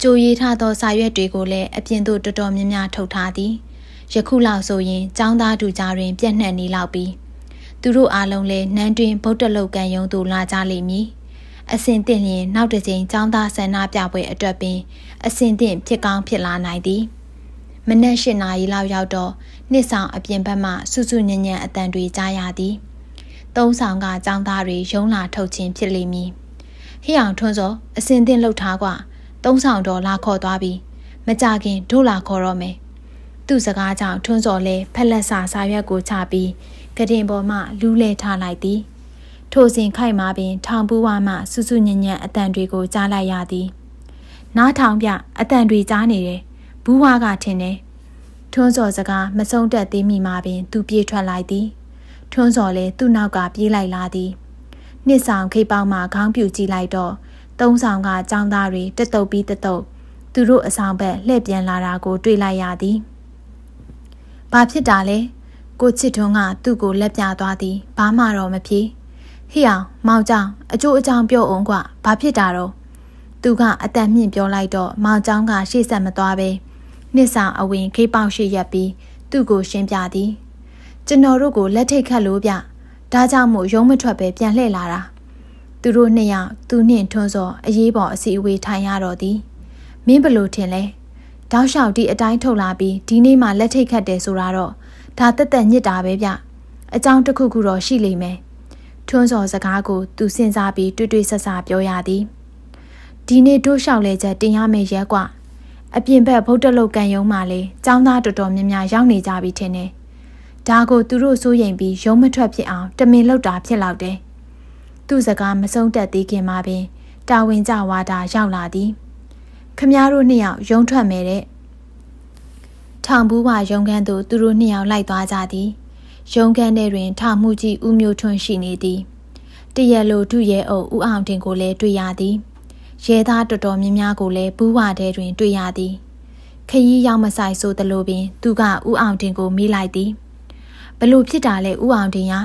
ကြိုရေးထားသောစာရွက်တွေကိုလည်းအပြင်သို့တော်တော်များများထုတ်ထားသည်ယခုလောက်ဆိုရင်ចောင်းသားတူကြားတွင်ပြန့်နှံ့နေလောက်ပြီးသူတို့အားလုံးလည်းနန်းတွင်ဗုဒ္ဓလုတ်ကံယုံသို့လာကြလိမ့်မည်အစဉ်တင့်လျင် နောက်တစ်ကြိမ်ចောင်းသားဆန္ဒပြပွဲအတွက်ပင်အစဉ်တင့်ဖြစ်ကောင်းဖြစ်လာနိုင်သည် မနက်၈နာရီလောက်ရောက်တော့နှစ်ဆောင်အပြင်ဘက်မှဆူဆူညံ့ညံ့အတန်တွေကြားရသည်။သုံးဆောင်ကចောင်းသားတွေရုံးလာထုတ်ခြင်းဖြစ်လိမ့်မည်။ဟိအောင်ထွန်းစောအစင်တင်လှုပ်ထားကွာ။သုံးဆောင်တော်လာခေါ်သွားပြီ။မကြခင်တို့လာခေါ်တော့မယ်။သူ့စကားကြောင့်ထွန်းစောလဲဖက်လက်စာစာရွက်ကိုချပြီးကတင်ပေါ်မှလူးလဲထားလိုက်သည်။ထိုစဉ်ခိုက်မှပင်ထောင်ပူးဝမှဆူဆူညံ့ညံ့အတန်တွေကိုကြားလိုက်ရသည်။နားထောင်ပြအတန်တွေကြားနေတယ်။ဘူးဝါကထင်တယ်ထွန်းစော်စကားမဆုံးတက်သေးမိမှပင် သူပြေးထွက်လိုက်သည် ထွန်းစော်လည်းသူ့နောက်ကပြေးလိုက်လာသည်နှစ်ဆောင်ခိပောက်မှခေါင်းပြူကြည့်လိုက်တော့သုံးဆောင်ကចောင်းသားတွေတက်တုပ်ပြီးတက်တုပ်သူတို့အဆောင်ဘက်လှည့်ပြန်လာတာကိုတွေ့လိုက်ရသည်ဘာဖြစ်တာလဲကိုချစ်ထွန်းကသူ့ကိုလက်ပြသွားသည်ဘာမှတော့မဖြစ်ဟိအောင်မောင်ကြောင်အကျိုးအကြောင်းပြောအောင်ကွဘာဖြစ်တာတော့သူကအတန်မြင့်ပြောလိုက်တော့မောင်ကြောင်ကရှေ့ဆက်မသွားပဲနှစ်ဆောင်အဝင်ခေးပေါက်ရှိရက်ပြီးသူ့ကို ရှင်းပြသည်ကျွန်တော်တို့ကိုလက်ထိတ်ခတ်လို့ဗျဒါကြောင့်မို့ရုံးမထွက်ပဲပြန်လှည့်လာတာသူတို့နှစ်ယောက်သူနှင့်ထွန်းစောအရေးပေါ်အစီအဝေးထိုင်ရတော့သည်မင်းဘလို့ထင်လဲတောက်လျှောက်ဒီအတိုင်းထုတ်လာပြီးဒီနေ့မှလက်ထိတ်ခတ်တယ်ဆိုတာတော့ဒါတက်တက်ညစ်တာပဲဗျအကြောင်းတစ်ခုခုတော့ရှိလိမ့်မယ်ထွန်းစော်စကားကို သူစဉ်းစားပြီးတွေ့တွေ့ဆဆပြောရသည်ဒီနေ့တို့လျှောက်လဲချက်တင်ရမယ်ရဲကွအပြင်ဘက်ဗုဒ္ဓလုတ်ကန်ယုံမှလည်းចောင်းသားတော်တော်များများရောက်နေကြပြီထင်တယ်။ဒါကိုသူတို့စိုးရိမ်ပြီးရုံးမထွက်ဖြစ်အောင်တမင်လောက်တာဖြစ်လောက်တယ်။သူ့စကားမဆုံးတက်သေးခင်မှာပင် တာဝန်ကြဝါတာရောက်လာသည်။ခမားတို့နှစ်ယောက်ရုံးထွက်မယ်တဲ့။ထောင်ဘူးဝရုံးခန်းသို့သူတို့နှစ်ယောက်လိုက်သွားကြသည်။ရုံးခန်းထဲတွင်ထမှုကြီးဦးမျိုးထွန်းရှိနေသည်။တရက်လိုသူ့ရဲ့အုပ်ဦးအောင်တင်ကိုလည်းတွေ့ရသည်။ရဲသားတော်တော်များများကိုလည်းဘူးဝတဲတွင် တွေ့ရသည်ခရီးရောက်မဆိုင်ဆိုသလိုပင် သူကဥအောင်တင်ကိုမေးလိုက်သည်ဘလို့ဖြစ်တာလဲဥအောင်တင်ရာ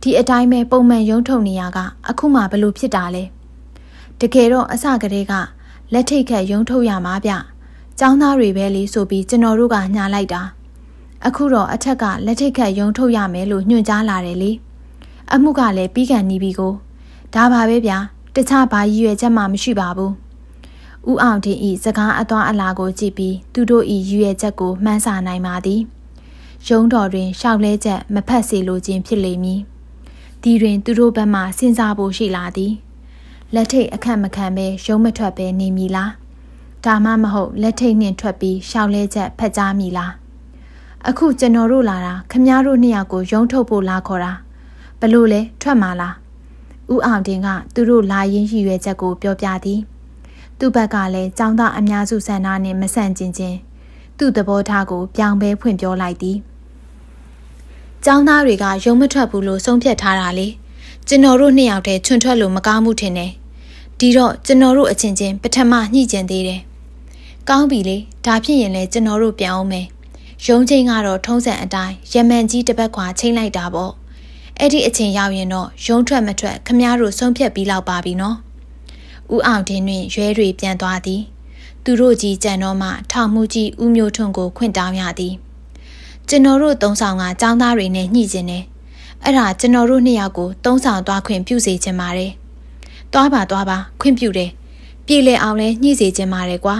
ဒီအတိုင်းပဲပုံမှန်ရုံးထုတ်နေရကအခုမှဘလို့ဖြစ်တာလဲတကယ်တော့အစကတည်းကလက်ထိတ်ခတ်ရုံးထုတ်ရမှာဗျចောင်းသားတွေပဲလေဆိုပြီးကျွန်တော်တို့ကညာလိုက်တာအခုတော့အထက်ကလက်ထိတ်ခတ်ရုံးထုတ်ရမယ်လို့ညွှန်ကြားလာတယ်လေအမှုကလည်းပြီးကန်နေပြီကိုဒါပါပဲဗျာတခြားဘာရည်ရွယ်ချက်မှမရှိပါဘူး။ဦးအောင်တင်ဤစကားအသွားအလာကိုကြည့်ပြီးသူတို့ဤရည်ရွယ်ချက်ကိုမှန်းဆနိုင်ပါသည်။ရုံးတော်တွင်ရှောက်လဲချက်မဖက်စေလိုခြင်းဖြစ်လိမ့်မည်။ဒီတွင် သူတို့ဘက်မှစဉ်းစားဖို့ရှိလာသည်။လက်ထိတ်အခက်မခံဘဲရုံးမထွက်ဘဲနေမည်လား။ဒါမှမဟုတ်လက်ထိတ်နှင့်ထွက်ပြီးရှောက်လဲချက်ဖက်ကြားမည်လား။အခုကျွန်တော်တို့လာတာခမားတို့နှစ်ယောက်ကိုရုံးထုတ်ဖို့လာခေါ်တာ။ဘလို့လဲထွက်မှာလား။ဦးအောင်တင်က သူတို့လာရင်းရည်ရွယ်ချက်ကိုပြောပြသည် သူ့ဘက်ကလည်းចောင်းသားအများစုဆန္ဒနှင့်မဆန့်ကျင်ခြင်းသူ့သဘောထားကိုပြောင်းပဲဖွင့်ပြောလိုက်သည်ចောင်းသားတွေကရုံမထွက်ဘူးလို့ဆုံးဖြတ်ထားတာလေကျွန်တော်တို့နှစ်ယောက်တည်းချွန်ထွက်လို့မကောင်းဘူးထင်တယ်ဒီတော့ကျွန်တော်တို့အချင်းချင်းပထမညှိကျင်သေးတယ်ကောင်းပြီလေဒါဖြစ်ရင်လည်းကျွန်တော်တို့ပြောင်းအောင်မယ်ရုံးချင်းကတော့ထုံးစံအတိုင်းယမန်ကြီးတစ်ဘက်ခွာချိန်လိုက်တာပေါ့အဲ့ဒီအချိန်ရောက်ရင်တော့ရုံးထွက်မထွက် ခမားတို့ဆုံးဖြတ်ပြီးလောက်ပါပြီနော်ဥအောင်တင်းတွင်ရွဲတွေပြန်သွားသည် သူတို့ကြီးကြံတော့မှထောင်မှုကြီးဥမျိုးထွန်းကိုခွင့်တောင်းရသည်ကျွန်တော်တို့သုံးဆောင်ကចောင်းသားတွေနဲ့ညှိကျင်တယ်အဲ့ဒါကျွန်တော်တို့နှစ်ယောက်ကိုသုံးဆောင်သွားခွင့်ပြုစေချင်ပါတယ်တွားပါတွားပါ ခွင့်ပြုတယ်ပြည်လေအောင်လဲညှိစေချင်ပါတယ်ကွာ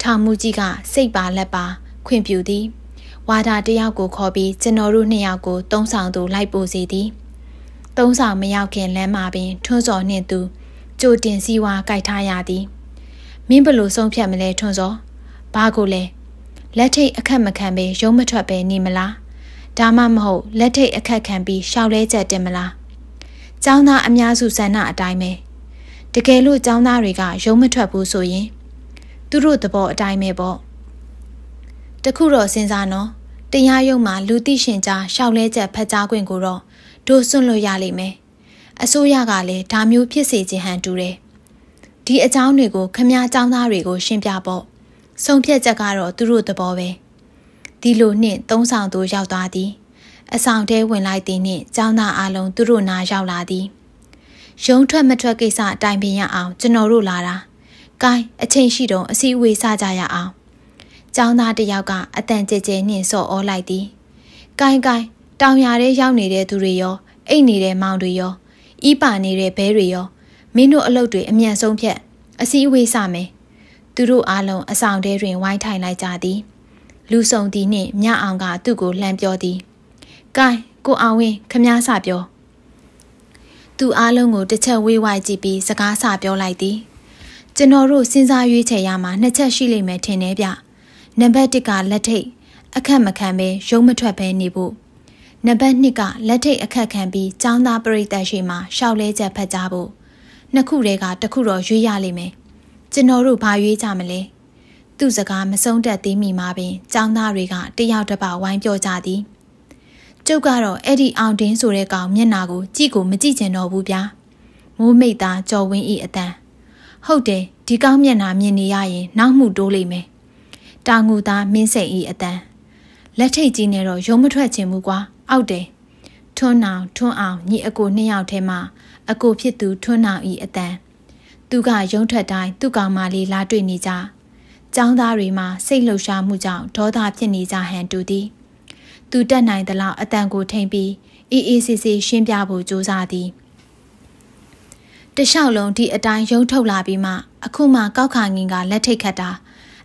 ထောင်မှုကြီးကစိတ်ပါလက်ပါ ခွင့်ပြုသည်ဝါဒတယောက်ကိုခေါ်ပြီးကျွန်တော်တို့နှစ်ယောက်ကိုတုံးဆောင်သူလိုက်ပို့စီသည်တုံးဆောင်မရောက်ခင်လမ်းမှာပင် ထွန်းစော်နှင့်သူကြိုတင်စည်းဝါးကြိုက်ထားရသည်မင်းဘလို့ဆုံးဖြတ်မလဲထွန်းစော်ဘာကိုလဲလက်ထိတ်အခက်မခံပဲရုံးမထွက်ပဲနေမလားဒါမှမဟုတ်လက်ထိတ်အခက်ခံပြီးရှောက်လဲချက်တင်မလားចောင်းသားအများစုဆန္ဒအတိုင်းပဲတကယ်လို့ចောင်းသားတွေကရုံးမထွက်ဘူးဆိုရင် သူတို့သဘောအတိုင်းပဲပေါ့တခုတော့စဉ်းစားနော်တရားရုံးမှာလူသိရှင်ကြားရှောက်လဲချက်ဖက်ကြားခွင့်ကိုတော့ဒို့စွန့်လို့ရလိမ့်မယ်။အစိုးရကလည်းဒါမျိုးဖြစ်စေခြင်းဟန်တူတယ်။ဒီအကြောင်းတွေကိုခမားចောင်းသားတွေကို ရှင်းပြပေါ့။ဆုံးဖြတ်ချက်ကတော့သူတို့သဘောပဲ။ဒီလိုနှင့်သုံးဆောင်သူရောက်သွားသည်။အဆောင်တဲဝင်လိုက်သည်နှင့်ចောင်းသားအလုံးသူတို့နာရောက်လာသည်။ရုံထွက်မထွက်ကိစ္စအတိုင်းပင်ရအောင်ကျွန်တော်တို့လာတာ။ကိုင်းအချိန်ရှိတော့အစည်းအဝေးစကြရအောင်။ចောင်းသားတစ်ယောက်ကအတန်ကြဲကြဲနှင်ဆော့ဩလိုက်သည်။ကိုင်းကိုင်းတောင်ယာထဲရောက်နေတဲ့သူတွေရော အိတ်နေတဲ့မောင်တွေရောဤပါနေတဲ့ဘဲတွေရောမင်းတို့အလုပ်တွေအမြန်ဆုံးဖြတ်အစည်းအဝေးစမယ်။သူတို့အားလုံးအဆောင်ထဲတွင်ဝိုင်းထိုင်လိုက်ကြသည်။လူဆောင်သည်နှင့်မြအောင်က သူ့ကိုလှမ်းပြောသည်။ကိုင်းကိုအောင်ဝင်းခမားစပြော။သူအားလုံးကိုတစ်ချက်ဝေးဝိုင်းကြည့်ပြီးစကားစပြောလိုက်သည်။ကျွန်တော်တို့စဉ်းစားရွေးချယ်ရမှာနှစ်ချက်ရှိလိမ့်မယ်ထင်တယ်ဗျ။နံပါတ်1ကလက်ထိတ်အခက်မခံပဲရုံးမထွက်ပဲနေဖို့နံပါတ်2ကလက်ထိတ်အခက်ခံပြီးចောင်းသားပရိသတ်ရှိမှရှောက်လဲချက်ဖတ်ကြဖို့နှစ်ခုတည်းကတစ်ခုတော့ရွေးရလိမ့်မယ်ကျွန်တော်တို့ဘာရွေးကြမလဲသူ့စကားမဆုံးတက်သေးမိမှာပင်ចောင်းသားတွေကတယောက်တစ်ပါဝိုင်းပြောကြသည်ကျုပ်ကတော့အဲ့ဒီအောင်တင်းဆိုတဲ့ကောင်မျက်နာကိုကြည့်ကိုမကြည့်ကျင်တော့ဘူးဗျာမိုးမိတ်သားကြော်ဝင်းဤအတန်ဟုတ်တယ်ဒီကောင်မျက်နာမြင်နေရရင်နောက်မှုတိုးလိမ့်မယ်တာငူသားမင်းစိန်ဤအတန်းလက်ထိတ်ကြီးနဲ့တော့ရုံမထွက်ချင်ဘူးကွာအောက်တယ်ထွန်းအောင်ထွန်းအောင်ညီအကိုနှစ်ယောက်ထဲမှာအကိုဖြစ်သူထွန်းအောင်ဤအတန်းသူကရုံထွက်တိုင်းသူ့ကောင်မလေးလာတွေ့နေကြចောင်းသားတွေမှာစိတ်လှုပ်ရှားမှုကြောင့်ဒေါသဖြစ်နေကြဟန်တူသည်သူတက်နိုင်သလောက်အတန်ကိုထိမ့်ပြီးအေးအေးဆေးဆေးရှင်းပြဖို့ကြိုးစားသည်တလျှောက်လုံးဒီအတိုင်းရုံထုတ်လာပြီးမှအခုမှ ကောက်ခါငင်ကလက်ထိတ်ခတ်တာ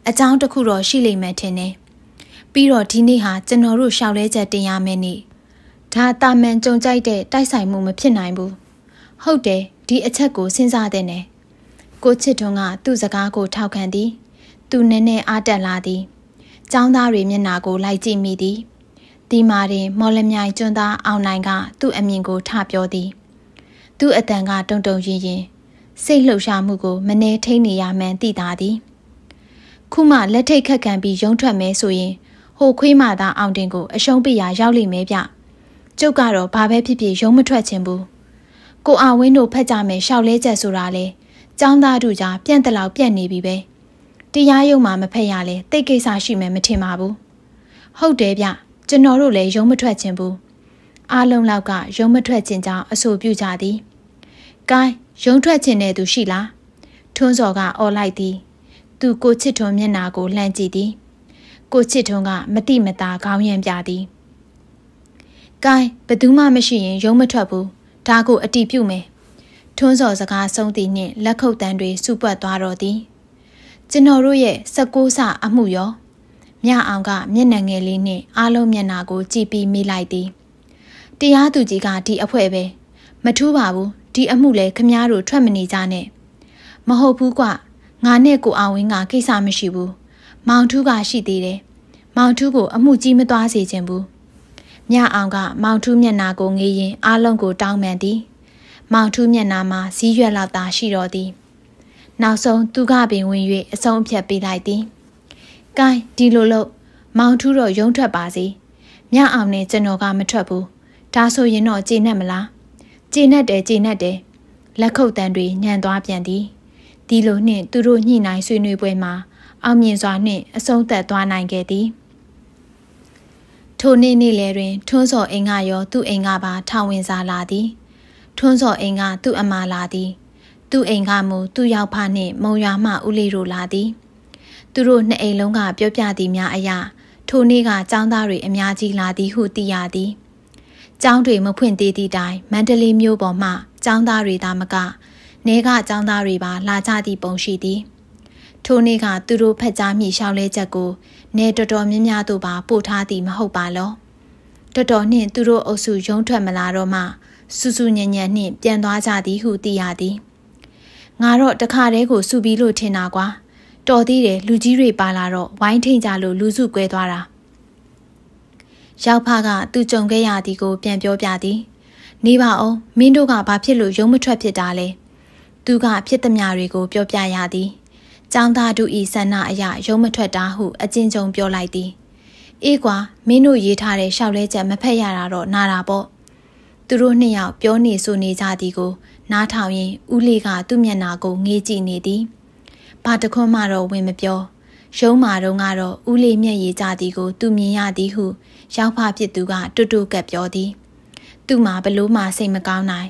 အကြောင်းတစ်ခုတော့ရှိလိမ့်မယ်ထင်တယ်။ပြီးတော့ဒီနေ့ဟာကျွန်တော်တို့ရှောက်လဲချက်တင်ရမယ်နေ့။ဒါတာမန်ကြုံကြိုက်တဲ့တိုက်ဆိုင်မှုမဖြစ်နိုင်ဘူး။ဟုတ်တယ်ဒီအချက်ကိုစဉ်းစားတဲ့နယ်။ကိုချစ်ထွန်းကသူ့စကားကိုထောက်ခံသည်။သူနည်းနည်းအားတက်လာသည်။ចောင်းသားတွေမျက်နှာကို လိုက်ကြည့်မိသည်။ဒီမာရင်မော်လမြိုင်ကျွန်းသားအောင်နိုင်က သူ့အမြင်ကိုထပြောသည်။သူ့အတန်ကတုန်တုန်ရင်ရင်စိတ်လှုပ်ရှားမှုကိုမနှဲထိန်နေရမှန်းသိသာသည်။ခုမှလက်ထိတ်ခတ်ခံပြီးရုံးထွက်မယ်ဆိုရင်ဟိုခွေးမသားအောင်တင်ကို အရှုံးပေးရာရောက်လိမ့်မယ်ဗျကျုပ်ကတော့ဘာပဲဖြစ်ဖြစ်ရုံးမထွက်ချင်ဘူးကိုအာဝင်းတို့ဖက်ကြမယ်ရှောက်လဲချက်ဆိုတာလေចောင်းသားတို့ကြားပြန့်တလောက်ပြန့်နေပြီပဲတရားရုံမှာမဖက်ရလဲတိတ်ကိစ္စရှိမယ်မထင်ပါဘူးဟုတ်တယ်ဗျကျွန်တော်တို့လည်းရုံးမထွက်ချင်ဘူးအားလုံးလောက်ကရုံးမထွက်ချင်ကြောင်းအဆိုပြုကြသည်။ကိုင်းရုံးထွက်ချင်တဲ့သူရှိလား။ထွန်းစော်ကအော်လိုက်သည်။သူကိုချစ်ထွန်မျက်နာကိုလှမ်းကြည့်သည် ကိုချစ်ထွန်ကမတိမတာခေါင်းရံပြသည်။ကိုင်းဘသူမှမရှိရင် ရုံးမထွက်ဘူး။ဒါကိုအတီးပြုမယ်။ထွန်းစော်စကားဆုံးသည့်နှင့်လက်ခုပ်တန်းတွေစုပွက်သွားတော့သည်။ကျွန်တော်တို့ရဲ့16ဆအမှုရောမြအောင်က မျက်နှာငယ်လေးနှင့် အားလုံးမျက်နှာကို ကြည့်ပြီးမိလိုက်သည်။တရားသူကြီးကဒီအဖွဲပဲမထူးပါဘူးဒီအမှုလဲခမားတို့ထွက်မနေကြနဲ့မဟုတ်ဘူးကွငါနဲ့ကိုအောင်ဝင်းကကိစ္စမရှိဘူးမောင်ထူးကရှိသေးတယ်မောင်ထူးကို အမှုကြီးမသွားစေချင်ဘူးမြအောင်က မောင်ထူးမျက်နာကိုငေးရင်အားလုံးကို တောင်းပန်သည်မောင်ထူးမျက်နာမှာဇီးရွက်လောက်သာရှိတော်သည်နောက်ဆုံးသူကပင်ဝင်၍အဆုံးအဖြတ်ပေးလိုက်သည်။ကိုင်းဒီလိုလို့မောင်ထူးတော့ရုံထွက်ပါစေ။မြအောင်နဲ့ကျွန်တော်ကမထွက်ဘူး။ဒါဆိုရင်တော့ကျေနပ်မလား။ကျေနပ်တယ်ကျေနပ်တယ်။လက်ခုပ်တန်တွေညံသွားပြန်သည်။ဒီလိုနှင့်သူတို့ညှိနှိုင်းဆွေးနွေးပွဲမှာအောင်မြင်စွာနှင့်အဆုံးသတ်သွားနိုင်ခဲ့သည်ထိုနေ့နေ့လယ်တွင်ထွန်းစော်အိမ်ကရော သူ့အိမ်ကပါထောင်ဝင်စားလာသည် ထွန်းစော်အိမ်ကသူ့အမလာသည် သူ့အိမ်ကမူသူ့ရောက်ဖနှင့် မုံရွာမှဦးလေးတို့လာသည် သူတို့နှစ်အိမ်လုံးက ပြောပြသည်များအရာထိုနေ့ကចောင်းသားတွေအများကြီးလာသည်ဟုသိရသည်ចောင်းတွေမဖွင့်သေးသည့်တိုင်မန္တလေးမြို့ပေါ်မှចောင်းသားတွေသာမကနေကအကြောင်းသားတွေပါလာကြသည့်ပုံရှိသည် ထိုနေ့ကသူတို့ဖက်ကြားမိရှောင်းလဲချက်ကို နေတော်တော်များများတို့ပါပို့ထားသည်မဟုတ်ပါလော တော်တော်နှင့်သူတို့အုပ်စုရုံးထွက်မလာတော့မှစူးစူးညံ့ညံ့နှင့်ပြန်သွားကြသည်ဟုသိရသည်ငါတော့တခါတည်းကိုစူပြီးလို့ထင်တာကွာတော်သေးတယ်လူကြီးတွေပါလာတော့ဝိုင်းထိန်ကြလို့လူစုကွဲသွားတာရောက်ဖကသူကြုံခဲ့ရသည်ကိုပြန်ပြောပြသည်နေပါအောင်မင်းတို့ကဘာဖြစ်လို့ရုံးမထွက်ဖြစ်တာလဲသူကဖြစ်သမျှတွေကိုပြောပြရသည်။ចောင်းသားတို့ဤဆန္ဒအရရုံးမထွက်တာဟုအကျဉ်းချုပ်ပြောလိုက်သည်။အေးကွာမင်းတို့ရေးထားတဲ့ရှောက်လဲချက်မဖက်ရတာတော့နာတာပေါ့။သူတို့နှစ်ယောက်ပြောနေဆိုနေကြသည်ကိုနားထောင်ရင်းဦးလေးကသူ့မျက်နှာကိုငေးကြည့်နေသည်။ဘာတခွန်းမှတော့ဝင်မပြော။ရုံးမာတုံးကတော့ဦးလေးမျက်ရည်ကြသည်ကိုသူမြင်ရသည်ဟု ရောက်ဖဖြစ်သူကတွတ်တွတ်ကပ်ပြောသည်။သူ့မှာဘလို့မှစိတ်မကောင်းနိုင်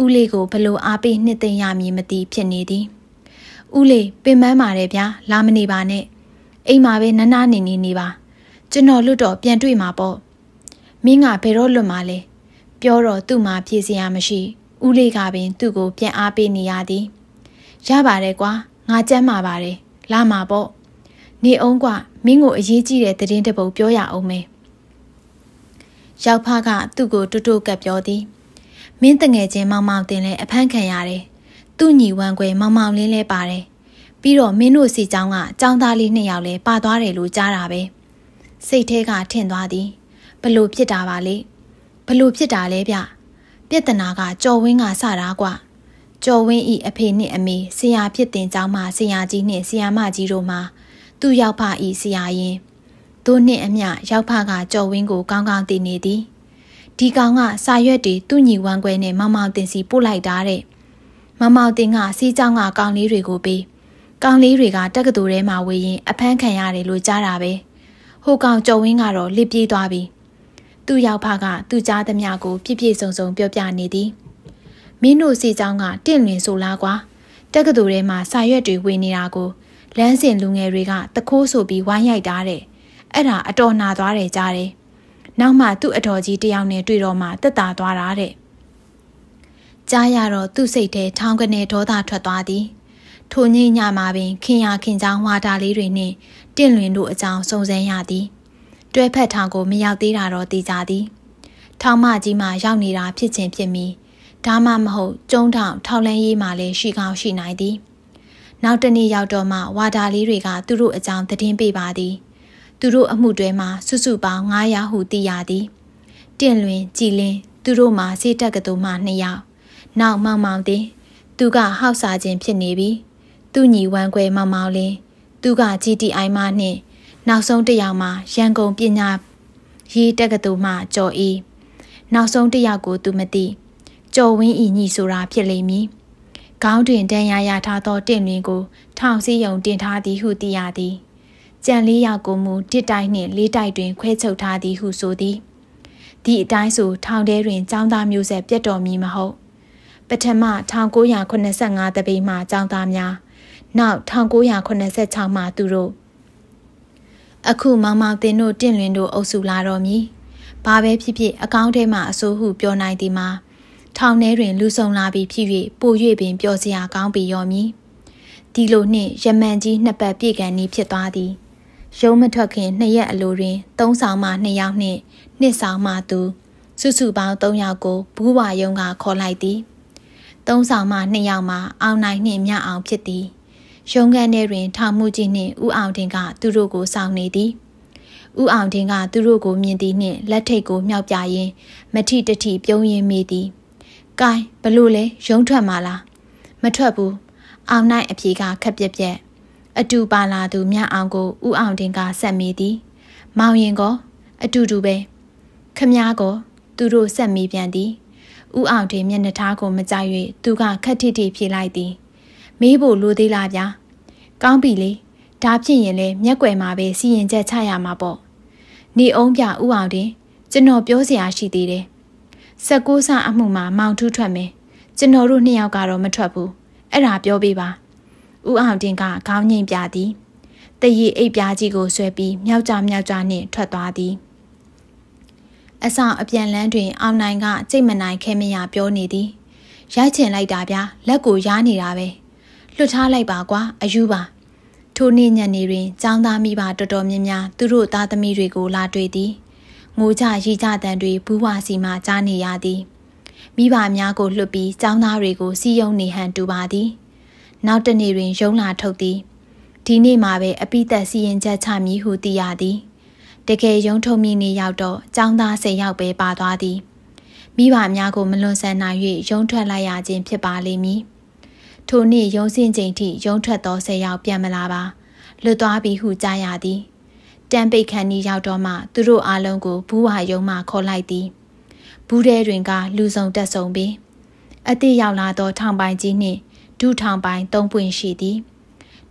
ဦးလေးကိုဘလို့အားပေးနှစ်သိမ့်ရမည်မသိဖြစ်နေသည်ဦးလေးပင်ပန်းပါတယ်ဗျာလာမနေပါနဲ့အိမ်မှာပဲနန်းနာနေနေနေပါကျွန်တော်လွတ်တော့ပြန်တွေ့မှာပေါ့မင်းကဘယ်တော့လွတ်မှာလဲပြောတော့သူ့မှာဖြေစရာမရှိဦးလေးကပင်သူ့ကိုပြန်အားပေးနေရသည်ရပါတယ်ကွာငါကြမ်းမှာပါတယ်လာမှာပေါ့နေအောင်ကမင်းကိုအရေးကြီးတဲ့သတင်းတပုတ်ပြောရအောင်မေယောက်ဖကသူ့ကိုတွတ်တွတ်ကပ်ပြောသည်မင်းတငယ်ချင်းမောင်မောင်တင်လဲအဖမ်းခံရတယ်။သူ့ညီဝမ်းခွဲ မောင်မောင်လင်းလဲပါတယ်။ပြီးတော့မင်းတို့စီချောင်းကចောင်းသားလေးနှစ်ယောက်လဲပါသွားတယ်လို့ကြားတာပဲ။စိတ်ထဲကထင်သွားသည်။ဘလို့ဖြစ်တာပါလဲ။ဘလို့ဖြစ်တာလဲဗျ။ပြဿနာကကျော်ဝင်းကစတာကွာ။ကျော်ဝင်းဤအဖေနှင့်အမေဆရာဖြစ်တင်เจ้าမှာဆရာကြီးနှင့်ဆရာမကြီးတို့မှာသူ့ယောက်ဖဤဆရာရင်တို့နှင့်အမျှယောက်ဖကကျော်ဝင်းကိုကောင်းကောင်းသိနေသည်။ဒီကောင်ကစာရွက်တွေသူ့ညီဝမ်းခွဲနဲ့မမောင်တင်စီပို့လိုက်တာတဲ့မမောင်တင်ကစီးကြောင်းကကောင်လေးတွေကိုပေးကောင်လေးတွေက တက္ကသိုလ်ထဲမှာဝေးရင် အဖမ်းခံရတယ်လို့ကြားတာပဲဟိုကောင်ကျော်ဝင်းကတော့လစ်ပြေးသွားပြီ သူ့ရောက်ဖကသူ့ကြားသမျှကိုပြည့်ပြည့်စုံစုံပြောပြနေသည်မင်းတို့စီကြောင်းကတင့်လွင်ဆိုလားကွာတက္ကသိုလ်ထဲမှာစာရွက်တွေဝေနေတာကိုလမ်းစဉ်လူငယ်တွေကတခိုးဆိုပြီးဝိုင်းရိုက်တာတဲ့အဲ့ဒါအတော်နာသွားတယ်ကြားတယ်နောက်မှသူ့အတော်ကြီးတယောက်နဲ့တွေ့တော့မှတက်တာသွားတာတဲ့ကြားရတော့သူ့စိတ်ထဲထောင်းကနေဒေါသထွက်သွားသည်ထိုညညမှာပင် ခင်ရခင်ချောင်းဝါတာလေးတွေနှင့်တင့်လွင်တို့အကြောင်းစုံစမ်းရသည် တွဲဖက်ထောင်ကိုမရောက်သေးတာတော့သိကြသည် ထောင်မကြီးမှာရောက်နေတာဖြစ်ချင်းဖြစ်မီဒါမှမဟုတ်ကျုံထောင်ထောင်လန်းရေးမှာလည်းရှိကောင်းရှိနိုင်သည် နောက်တနေ့ရောက်တော့မှဝါတာလေးတွေက သူတို့အကြောင်းသတင်းပေးပါသည်သူတို့အမှုတွဲမှာစုစုပေါင်း900ဟုသိရသည်တင့်လွင်ကြည်လင်းသူတို့မှာစေတက်ကတူမှ2ယောက်နောက်မောင်မောင်တင်သူကဟောက်စာခြင်းဖြစ်နေပြီသူညီဝမ်းခွဲမောင်မောင်လင်းသူက GTI မှနှင့် နောက်ဆုံးတစ်ယောက်မှာရန်ကုန်ပညာရေးတက်ကတူမှကျော်အေးနောက်ဆုံးတစ်ယောက်ကို သူမသိကျော်ဝင်းဤညီဆိုတာဖြစ်လိမ့်မည်ခေါင်းတွင်တန်ရာရထားသောတင့်လွင်ကို ထောင်စည်းယုံတင်ထားသည်ဟုသိရသည်ကြံလေးရာကိုမူတစ်တိုက်နှင့်လေးတိုက်တွင် ခွဲချုပ်ထားသည်ဟုဆိုသည်။ဒီအတိုင်းဆိုထောင်ထဲတွင်ចောင်းသားမျိုးဆက်ပြတ်တော်မီမဟုတ်။ပထမ1985တပိမှចောင်းသားများနောက်1986မှသူတို့အခုမောင်မောင်တင်တို့တင့်လွင်တို့အုပ်စုလာတော်မီ။ဘာပဲဖြစ်ဖြစ်အကောင့်ထဲမှအဆိုးဟုပြောနိုင်သည်မှာ ထောင်ထဲတွင်လူဆောင်လာပြီးဖြစ်၍ပို၍ပင်ပျော်စရာကောင်းပေရောမည်။ဒီလိုနှင့်ယမန်ကြီးနှစ်ပတ်ပြည့်ကန်ဤဖြစ်သွားသည်။ရုံးမထွက်ခင်နှစ်ရက်အလိုတွင် သုံးဆောင်မှနှစ်ယောက်နှင့် နှစ်ဆောင်မှသူစုစုပေါင်း၃ယောက်ကိုဘူးဝါယုံကခေါ်လိုက်သည်သုံးဆောင်မှနှစ်ယောက်မှာအောင်နိုင်နှင့်မြအောင်ဖြစ်သည်ရုံးခန်းထဲတွင်ထောင်မှုကြီးနှင့်ဦးအောင်တင်ကသူတို့ကိုစောင့်နေသည်ဦးအောင်တင်ကသူတို့ကိုမြင်သည်နှင့်လက်ထိတ်ကိုမြှောက်ပြရင်းမထီတထီပြုံးရင်းမိသည်။ကိုင်းဘလို့လဲရုံထွက်မှာလား။မထွက်ဘူး။အောင်နိုင်အဖြေကခက်ပြက်ပြက်။အတူပါလာသူမြအောင်ကိုဥအောင်တင်ကဆက်မိသည် မောင်ရင်ကောအတူတူပဲခမားကောသူတို့ဆက်မိပြန်သည် ဥအောင်တင်မျက်နှာထားကိုမကြိုက်၍သူကခက်ထစ်ထစ်ဖြေလိုက်သည်မေးဖို့လိုသေးလားဗျာကောင်းပြီလေဒါဖြစ်ရင်လည်းမျက်ွယ်မှာပဲစီရင်ချက်ချရမှာပေါ့နေအောင်ပြဥအောင်တင်ကျွန်တော်ပြောစရာရှိသေးတယ်၁၉ဆအမှုမှာမောင်ထူးထွက်မယ်ကျွန်တော်တို့နှစ်ယောက်ကတော့မထွက်ဘူးအဲ့ဒါပြောပေးပါဥအောင်တင်ကခေါင်းငိမ့်ပြသည်တရီအိပ်ပြားကြီးကိုဆွဲပြီးမြောက်ကြမြောက်ကြနှင့်ထွက်သွားသည်အဆောင်အပြန်လန်းတွင်အောင်နိုင်ကစိတ်မနိုင်ခဲမရပြောနေသည်ရိုက်ချင်လိုက်တာဗျာလက်ကိုရားနေတာပဲလွတ်ထားလိုက်ပါကွာအယူပါထိုနေ့ညနေတွင်ចောင်းသားမိဘတော်တော်များများသူတို့သားသမီးတွေကိုလာတွေ့သည်ငိုကြရီကြတန်တွေဘူးဝါစီမှကြားနေရသည်မိဘများကိုလွတ်ပြီးចောင်းသားတွေကိုစီယုံနေဟန်တူပါသည်နောက်တနေ့တွင်ရုံးလာထုတ်သည်ဒီနေ့မှာပဲအပိသက်စီရင်ချက်ချမည်ဟုသိရသည်တကယ်ရုံးထုတ်မည်နေရောက်တော့ចောင်းသား၁၀ယောက်ပဲပါသွားသည်မိဘများကိုမလွန်ဆန်နိုင်၍ရုံးထွက်လိုက်ရခြင်းဖြစ်ပါလိမ့်မည်ထိုနေ့ရုံးစင်ချိန်ထိရုံးထွက်သော၁၀ယောက်ပြန်မလာပါလွတ်သွားပြီဟုကြားရသည်တန်ပိတ်ခန်းကြီးရောက်တော့မှသူတို့အားလုံးကိုဘူးဝါယုံမှခေါ်လိုက်သည်ဘူးထဲတွင်ကလူစုံတက်ဆုံပြီးအသည့်ရောက်လာသောထောင်ပိုင်ကြီးနှင့်ဒုထောင်ပိုင်၃ပွင့်ရှိသည်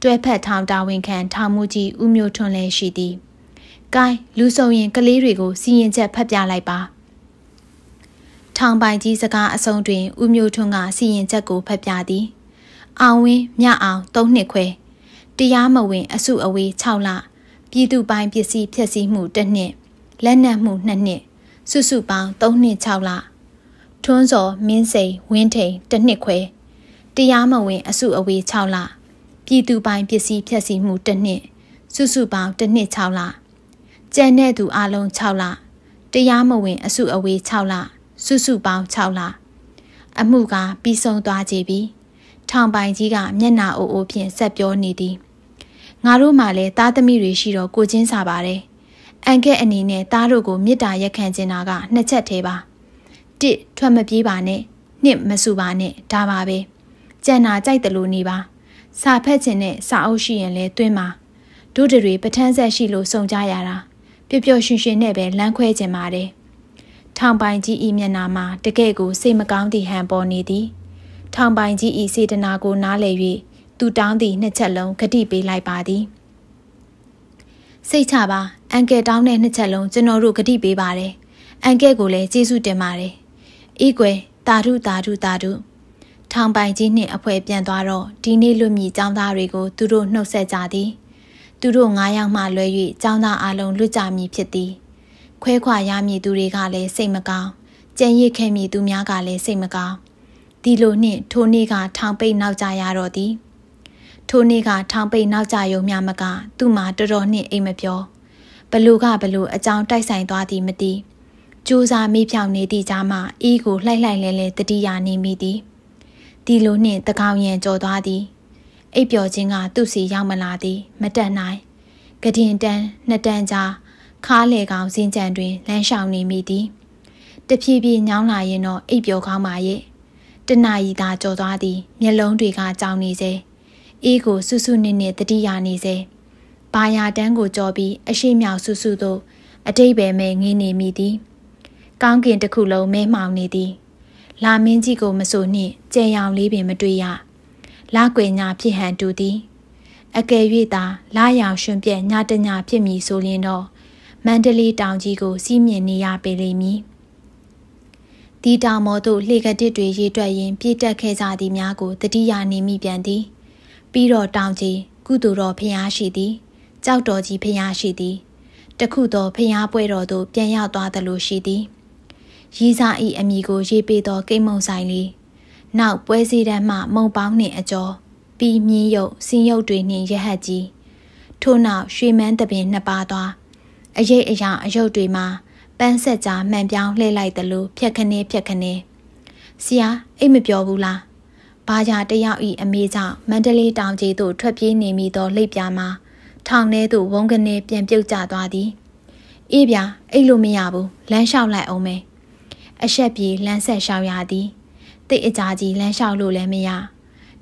တွဲဖက်ထောင်တာဝန်ခံထောင်မှုကြီးဦးမျိုးထွန်းလည်းရှိသည်။ကိုင်းလူဆုံရင် ကလေးတွေကို စီရင်ချက်ဖတ်ပြလိုက်ပါ။ထောင်ပိုင်ကြီးစကားအဆုံးတွင်ဦးမျိုးထွန်းကစီရင်ချက်ကိုဖတ်ပြသည်။အောင်ဝင်းမြအောင်၃နှစ်ခွဲတရားမဝင် အစုအဝေး6လပြည်သူပိုင်ပစ္စည်းဖျက်ဆီးမှု1နှစ်လက်နက်မှု2နှစ်စုစုပေါင်း3နှစ်6လထွန်းစော်မင်းစိန်ဝင်းထိန်1နှစ်ခွဲတရားမဝင် အစုအဝေး6လပြည်သူပိုင်ပစ္စည်းဖြတ်စီမှု1နှစ်စုစုပေါင်း1နှစ်6လကျန်တဲ့သူအလုံး6လတရားမဝင်အစုအဝေး6လစုစုပေါင်း6လအမှုကပြီးဆုံးသွားကြပြီထောင်ပိုင်ကြီးကမျက်နာအိုအိုဖြင့်ဆက်ပြောနေသည်ငါတို့မှလည်းသားသမီးတွေရှိတော့ကိုချင်းစားပါတယ်အန်ကဲအနေနဲ့သားတို့ကိုမေတ္တာရက်ခံချင်တာကနှစ်ချက်သေးပါတစ်ထွက်မပြေးပါနဲ့နှစ်မဆူပါနဲ့ဒါပါပဲကြံနာကြိုက်တယ်လို့နေပါ စာဖက်ခြင်းနဲ့စာအုပ်ရှိရင်လည်းတွင်းပါဒုဒတွေပဋ္ဌာန်းဆက်ရှိလို့စုံကြရတာပျော်ပျော်ရွှင်ရွှင်နဲ့ပဲလမ်းခွဲခြင်းပါတယ်ထောင်ပိုင်ကြီးဤမျက်နာမှာတကယ့်ကိုစိတ်မကောင်းသည့်ဟန်ပေါ်နေသည် ထောင်ပိုင်ကြီးဤစေတနာကိုနားလည်၍သူတောင်းသည့်နှစ်ချက်လုံးဂတိပေးလိုက်ပါသည်စိတ်ချပါအန်ကယ်တောင်းတဲ့နှစ်ချက်လုံးကျွန်တော်တို့ဂတိပေးပါတယ်အန်ကယ်ကိုလည်းကျေးဇူးတင်ပါတယ်အေးကွယ်တာဓုတာဓုတာဓုထောင်ပိုင်ကြီးနှင့်အဖွဲပြန်သွားတော့ဒီနေ့လွတ်မြည်ចောင်းသားတွေကိုသူတို့နှုတ်ဆက်ကြသည်သူတို့၅ယောက်မှလွဲ၍ចောင်းသားအလုံးလွတ်ကြမည်ဖြစ်သည် ခွဲခွာရမည်သူတွေကလည်းစိတ်မကောင်းကြံရစ်ခဲ့မည်သူများကလည်းစိတ်မကောင်းဒီလိုနှင့်ထိုနေ့ကထောင်ပိတ်နောက်ကြရတော့သည်ထိုနေ့ကထောင်ပိတ်နောက်ကြရုံများမက သူ့မှာတော်တော်နှင့်အိမ်မပြောဘလူကဘလူအကြောင်းတိုက်ဆိုင်သွားသည်မသိကြိုးစားမိဖြောင်နေသည့်ကြားမှာအီးကိုလှိုက်လှိုက်လဲလဲတတိယနေမိသည်။ဒီလိုနှင့်တကောင်ရံကြော်သွားသည်အိပ်ပျော်ခြင်းကသူ့စီရောက်မလာသည် မတက်နိုင်ကဒင်တန်းနှစ်တန်းကြားခါလေကောင်စင်ကြံတွင်လမ်းလျှောက်နေမိသည် တဖြည်းဖြည်းညောင်းလာရင်တော့အိပ်ပျော်ကောင်းပါရဲ့တနာရီသာကြော်သွားသည်မျက်လုံးတွေကကြောင်နေစေအေးကိုစွစွနစ်နစ်တတိယနေစေဘာယာတန်းကိုကြော်ပြီးအရှိမြောက်စွစွသို့အတိတ်ပဲမဲ့ငင်းနေမိသည်ကောင်းကင်တစ်ခုလုံးမဲမှောင်နေသည်လာမင်းကြီးကိုမဆိုနှင့်ကြံရောင်လေးပင်မတွေ့ရလာကွယ်ညာဖြစ်ဟန်တူသည်အကယ်၍သာလာရောင်ရွှင်ပြက်ညတညဖြစ်မည်ဆိုရင်တော့မန္တလေးတောင်ကြီးကို စီးမြင်နေရပေလိမ့်မည်ဒီတောင်မော်တို့လှေကတစ်တွေရေတွက်ရင်းပြည့်တက်ခဲ့ကြသည်များကိုတတိယနေမိပြန်သည်ပြီးတော့တောင်ကြီးကုသိုလ်တော်ဖျားရှိသည်ကြောက်တော်ကြီးဖျားရှိသည်တခုသောဖျားပွဲတော်သို့ပြန်ရောက်သွားသလိုရှိသည်ရီစာဤအမိကိုရေးပေးသောကိမ့်မုံဆိုင်လေးနောက်ပွဲစည်းတန်းမှမုံပေါင်းနှင့်အကျော်ပြီးမြင်းရုပ်စင်းရုပ်တွေနှင့်ရဟတ်ကြီးထို့နောက်ရွှေမန်းတပင်နှစ်ပါးသွားအရေးအရာအယုတ်တွေမှာပန်းဆက်ကြားမှန်ပြောင်းလှည့်လိုက်သလိုဖြက်ခနေဖြက်ခနေဆရာအိတ်မပြောဘူးလားဘာသာတယောက်ဤအမေကြောင့်မန္တလေးတောင်ကြီးသို့ထွက်ပြေးနေမိသောလိပ်ပြာမှာထောင်ထဲသို့ဝုန်းကနေပြန်ပြုတ်ကျသွားသည်အေးဗျာအိတ်လို့မရဘူးလမ်းလျှောက်လိုက်အောင်မယ်အဆက်ပြေလမ်းဆက်ရှောင်ရသည်တိတ်အကြာကြီးလမ်းလျှောက်လို့လည်းမရ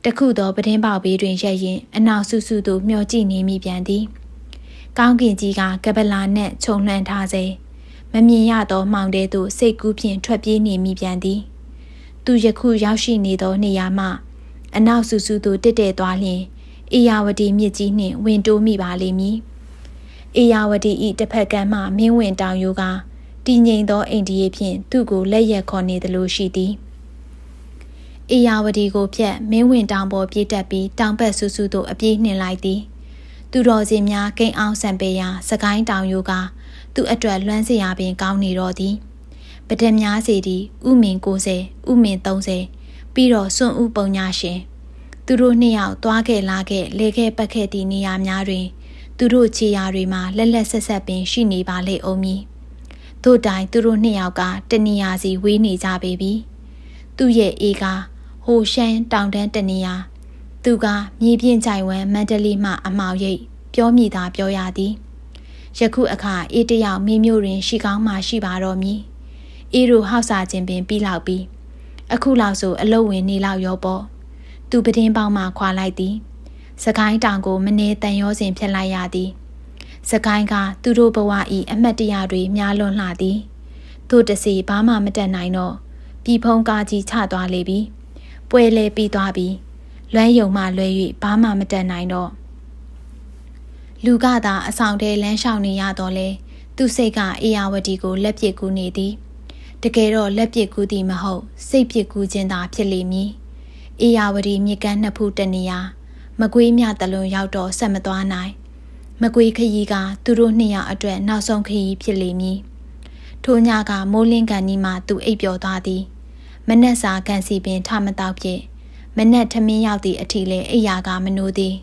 တခုသောပဒင်းပေါက်ဘေးတွင်ရက်ရင် အနောက်ဆူဆူသို့မျှော်ကြည့်နေမိပြန်သည် ကောင်းကင်ကြီးကကပလာနှင့်ခြုံလွှမ်းထားစေမမြင်ရသောမှောင်တဲသို့စိတ်ကူးဖြင့်ထွက်ပြေးနေမိပြန်သည် သူယခုရောက်ရှိနေသောနေရာမှ အနောက်ဆူဆူသို့တက်တဲ့သွားလျင်အေယာဝတီမြစ်ကြီးနှင့်ဝင်တိုးမိပါလိမ့်မည်အေယာဝတီ၏တစ်ဖက်ကမ်းမှမင်းဝင်တောင်ယိုးကားတည်ငြိမ်သောအိန္ဒိယဖြင့်သူ့ကိုလက်ရက်ခေါ်နေသလိုရှိသည်။အေယာဝတီကိုဖြတ်မင်းဝင်တောင်ပေါ်ပြေးတက်ပြီးတောင်ဘက်ဆူဆူသို့အပြေးနှင်လိုက်သည်။သူတော်စင်များကိန်းအောင်ဆံပေရာစကိုင်းတောင်ယိုကသူ့အတွက်လွမ်းစရာပင်ကောင်းနေတော့သည်။ပဒံများစီသည်ဥမင်90ဥမင်30ပြီးတော့စွန့်ဥပုံညာရှင်သူတို့နှစ်ယောက်သွားခဲ့လာခဲ့ လေခဲ့ပတ်ခဲ့သည့်နေရာများတွင် သူတို့ခြေရာတွေမှာလက်လက်ဆက်ဆက်ပင် ရှိနေပါလေအုံးမည်တို့တိုင်သူတို့နှစ်ယောက်ကတနေရာစီဝေးနေကြပေပြီသူ့ရဲ့အေကဟိုရှမ်းတောင်တန်းတနေရာသူကမြေပြင်ကြိုင်ဝမ်မန္တလေးမှ အမောင်ရိပ်ပြောမိတာပြောရသည်ယခုအခါအေးတယောက်မိမျိုးတွင်ရှိကောင်းမှရှိပါတော့မည်အေးတို့ဟောက်စာခြင်းပင်ပြီးလောက်ပြီးအခုလောက်ဆို အလုတ်ဝင်နေလောက်ရောပေါ့သူပတင်းပေါင်းမှခွာလိုက်သည်စကိုင်းတောင်ကိုမနေတန်ရောစဉ်ဖြတ်လိုက်ရသည်။သကိုင်းကသူတို့ဘဝဤအမတ်တရားတွေများလွန်လှသည်။တို့တစီဘာမှမတတ်နိုင်တော့ပြည်ဖုံးကားကြီးချသွားလေပြီ။ပွဲလဲပြီးသွားပြီ။လွမ်းယုံမှလွဲ၍ဘာမှမတတ်နိုင်တော့လူကသာအဆောင်ထဲလမ်းလျှောက်နေရတော့လဲသူစိတ်ကအေယာဝတီကိုလက်ပစ်ကူးနေသည် တကယ်တော့လက်ပစ်ကူးသည်မဟုတ်စိတ်ပစ်ကူးခြင်းသာဖြစ်လိမ့်မည်အေယာဝတီမြေကမ်းနှစ်ဖူးတနေရာမကွေးမြတလွန်ရောက်တော့ဆက်မသွားနိုင်မကွေခရီးကသူတို့နှစ်ယောက်အတွက်နောက်ဆုံးခရီးဖြစ်လေမည်ထိုညကမိုးလင်းကန်ကြီးမှသူအိပ်ပျော်သွားသည် မနက်စာကန်စီပင်ထမတော့ဖြင့်မနက်ထမင်းရောက်သည့်အထီလဲအိယာကမနိုးသည်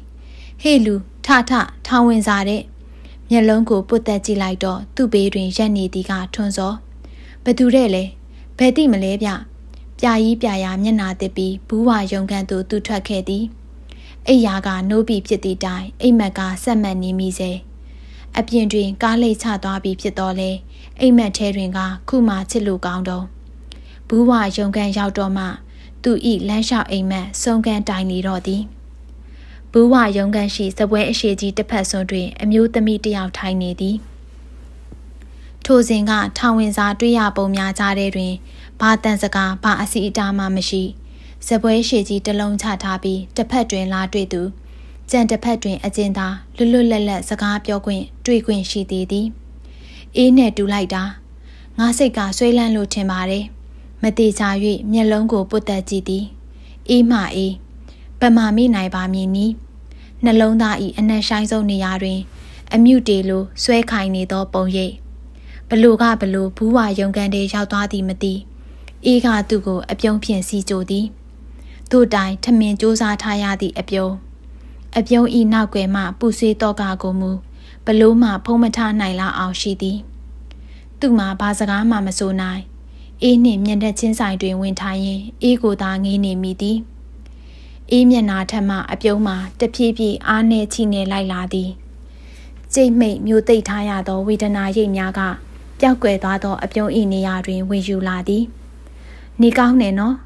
ဟေ့လူထထထောင်ဝင်စားတဲ့မျက်လုံးကိုပုတ်သက်ကြည့်လိုက်တော့သူ့ဘေးတွင်ရက်နေသည်ကထွန်းစောဘသူတဲ့လဲဘယ်တိမလဲဗျပြာကြီးပြာရာမျက်နာတစ်ပြီးဘူးဝါရုံကန်သို့သူထွက်ခဲ့သည်အိယာကနိုးပြီဖြစ်သည့်တိုင်အိမ်မက်ကဆက်မှတ်နေမိစေအပြင်တွင်ကားလိတ်ချသွားပြီဖြစ်တော့လဲအိမ်မက်ထဲတွင်ကခုမှချစ်လို့ကောင်းတော့ဘူးဝရုံကန်ရောက်တော့မှသူဤလမ်းလျှောက်အိမ်မက်စုံကန်တိုင်နေတော့သည်ဘူးဝရုံကန်ရှိစပွဲအရှိကြီးတစ်ဖက်စွန်းတွင် အမျိုးသမီးတစ်ယောက်ထိုင်နေသည် ထိုစဉ်ကထောင်ဝင်စာတွေ့ရပုံများကြားတဲ့တွင်ဘာတန်စကားဘာအစီအတာမှမရှိဘူးဇပွဲရှိကြီးတလုံးချထားပြီးတစ်ဖက်တွင်လာတွေ့သူကြံတစ်ဖက်တွင်အကျဉ်သားလွတ်လွတ်လပ်လပ်စကားပြောခွင့်တွေ့ခွင့်ရှိသေးသည်အေးနဲ့တူလိုက်တာငါစိတ်ကဆွေးလန်းလို့ထင်ပါတယ်မတိချာ၍မျက်လုံးကိုပုတ်တက်ကြည့်သည်အေးမှအေးပမာမိနိုင်ပါမည်နီနှလုံးသားဤအနက်ဆိုင်ဆုံးနေရာတွင် အမြုတေလိုဆွဲခိုင်နေသော ပုံရိပ်ဘလို့ကဘလို့ဘူးဝါရုံကန်တွေရောက်သွားသည်မသိအေးကသူ့ကိုအပြုံးဖြင့်စီကြိုသည်သူ့တိုင်ထမင်စူးစားထားရသည့်အပြုံးအပြုံးဤနောက်ွယ်မှပူဆွေးတော့ကာကိုမူဘလို့မှဖုံးမထနိုင်လောက်အောင်ရှိသည်သူ့မှာဘာစကားမှမဆိုနိုင်အေးနှင့်မျက်နှာချင်းဆိုင်တွင်ဝင်ထိုင်ရင်းအေးကိုသာငေးနေမိသည်အေးမျက်နာထက်မှအပြုံးမှာတဖြည်းဖြည်းအားနည်းချိနေလိုက်လာသည်ကြိတ်မိတ်မျိုးသိပ်ထားရသောဝေဒနာရိပ်များကပျောက်ကွယ်သွားသောအပြုံး၏နေရာတွင်ဝင်ယူလာသည် နေကောင်းနေနော်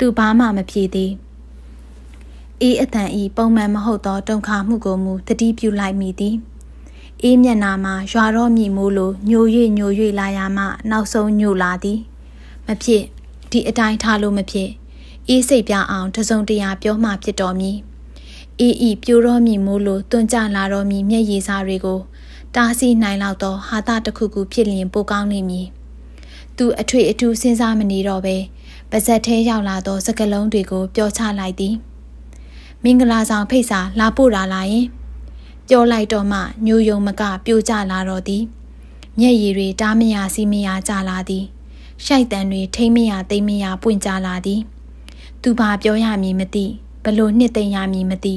သူဘာမှမဖြေသေးအေးအတန်ဤပုံမှန်မဟုတ်သောတုန်ခါမှုကိုမူတတိပြုလိုက်မိသည်အေးမျက်နာမှာရွာတော့မြည်မိုးလိုညို၍ညို၍လာရမှနောက်ဆုံးညိုလာသည်မဖြစ်ဒီအတိုင်းထားလို့မဖြစ်အေးစိတ်ပြအောင်တစုံတရာပြောမှဖြစ်တော်မူအေးဤပြိုတော့မြည်မိုးလိုတွန့်ကြလာတော်မူမျက်ရည်စားတွေကို တားဆီးနိုင်လောက်သောဟာသတစ်ခုခုဖြစ်လျင်ပိုကောင်းနေမည်သူအထွေအထူးစဉ်းစားမနေတော့ဘဲပါဇက်ထဲရောက်လာသောစကလုံးတွေကိုပြောချလိုက်သည်မင်္ဂလာဆောင်ဖိတ်စာလာပို့တာလာရင်ပြောလိုက်တော့မှညိုယုံမကပြိုကျလာတော့သည်မျက်ရည်တွေတားမရစီမရကျလာသည်ရှိုက်တန်တွေထိမ့်မရသိမ့်မရပွင့်ကျလာသည် သူဘာပြောရမည်မသိဘလို့နှစ်သိမ့်ရမည်မသိ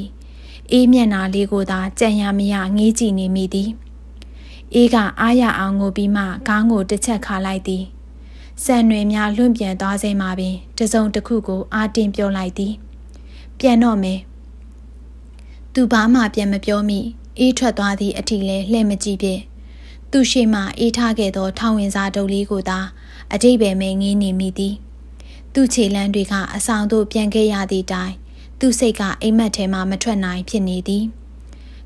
အေးမျက်နာလေးကိုသာကြံရမရငေးကြည့်နေမိသည်အေးကအားရအောင်ငိုပြီးမှခေါင်းကိုတစ်ချက်ခါလိုက်သည်စံတွေများလွန့်ပြန်သွားစေမှာပင်တစုံတစ်ခုကို အာတင်ပြောလိုက်သည် ပြန်တော့မယ်သူဘာမှပြန်မပြောမိအေးထွက်သွားသည့်အထီလဲလှည့်မကြည့်ဖြင့်သူရှိမှအေးထားခဲ့သော ထောင်ဝင်စားတုပ်လေးကိုသာအတိတ်ပဲမဲငင်းနေမိသည် သူခြေလမ်းတွေကအဆောင်သို့ပြန်ခဲ့ရသည့်တိုင် သူစိတ်ကအိမ်မက်ထဲမှမထွက်နိုင်ဖြစ်နေသည်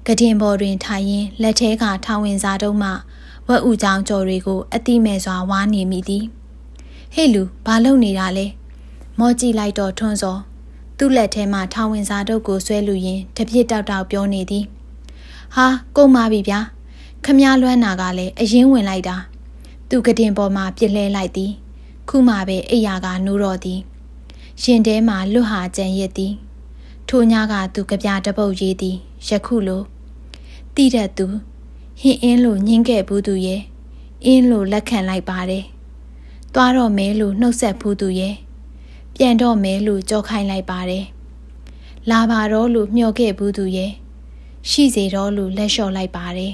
ကတင်ပေါ်တွင်ထိုင်ရင်းလက်ထဲကထောင်ဝင်စားတုပ်မှဝက်ဥကြောင်ကြော်တွေကိုအတိမဲ့စွာဝါနေမိသည်။ဟေ့လူဘာလုပ်နေတာလဲမော်ကြည့်လိုက်တော့ထွန်းစော သူ့လက်ထဲမှာထောင်ဝင်စာတုပ်ကိုဆွဲလူရင်းတပြစ်တောက်တောက်ပြောနေသည်ဟာကုန်ပါပြီဗျာခမည်းလွမ်းနာကလည်းအရင်ဝင်လိုက်တာ သူကတင်ပေါ်မှာပြစ်လဲလိုက်သည် ခုမှပဲအိယာကနိုးတော့သည်ရှင်ထဲမှာလွတ်ဟာကြံရစ်သည်ထိုညကသူကြပြတပုတ်ရေးသည်ယခုလိုတိတဲ့သူဟင်းအင်းလို့ညင်းခဲ့ဘူးသူရဲ့အင်းလို့လက်ခံလိုက်ပါတယ်သွားတော့မဲလို့နှုတ်ဆက်ဖူးသူရဲ့ပြန်တော့မဲလို့ကြောက်ခိုင်းလိုက်ပါတယ်လာပါတော့လို့မျှော်ခဲ့ဘူးသူရဲ့ရှိစေတော့လို့လက်လျှော့လိုက်ပါတယ်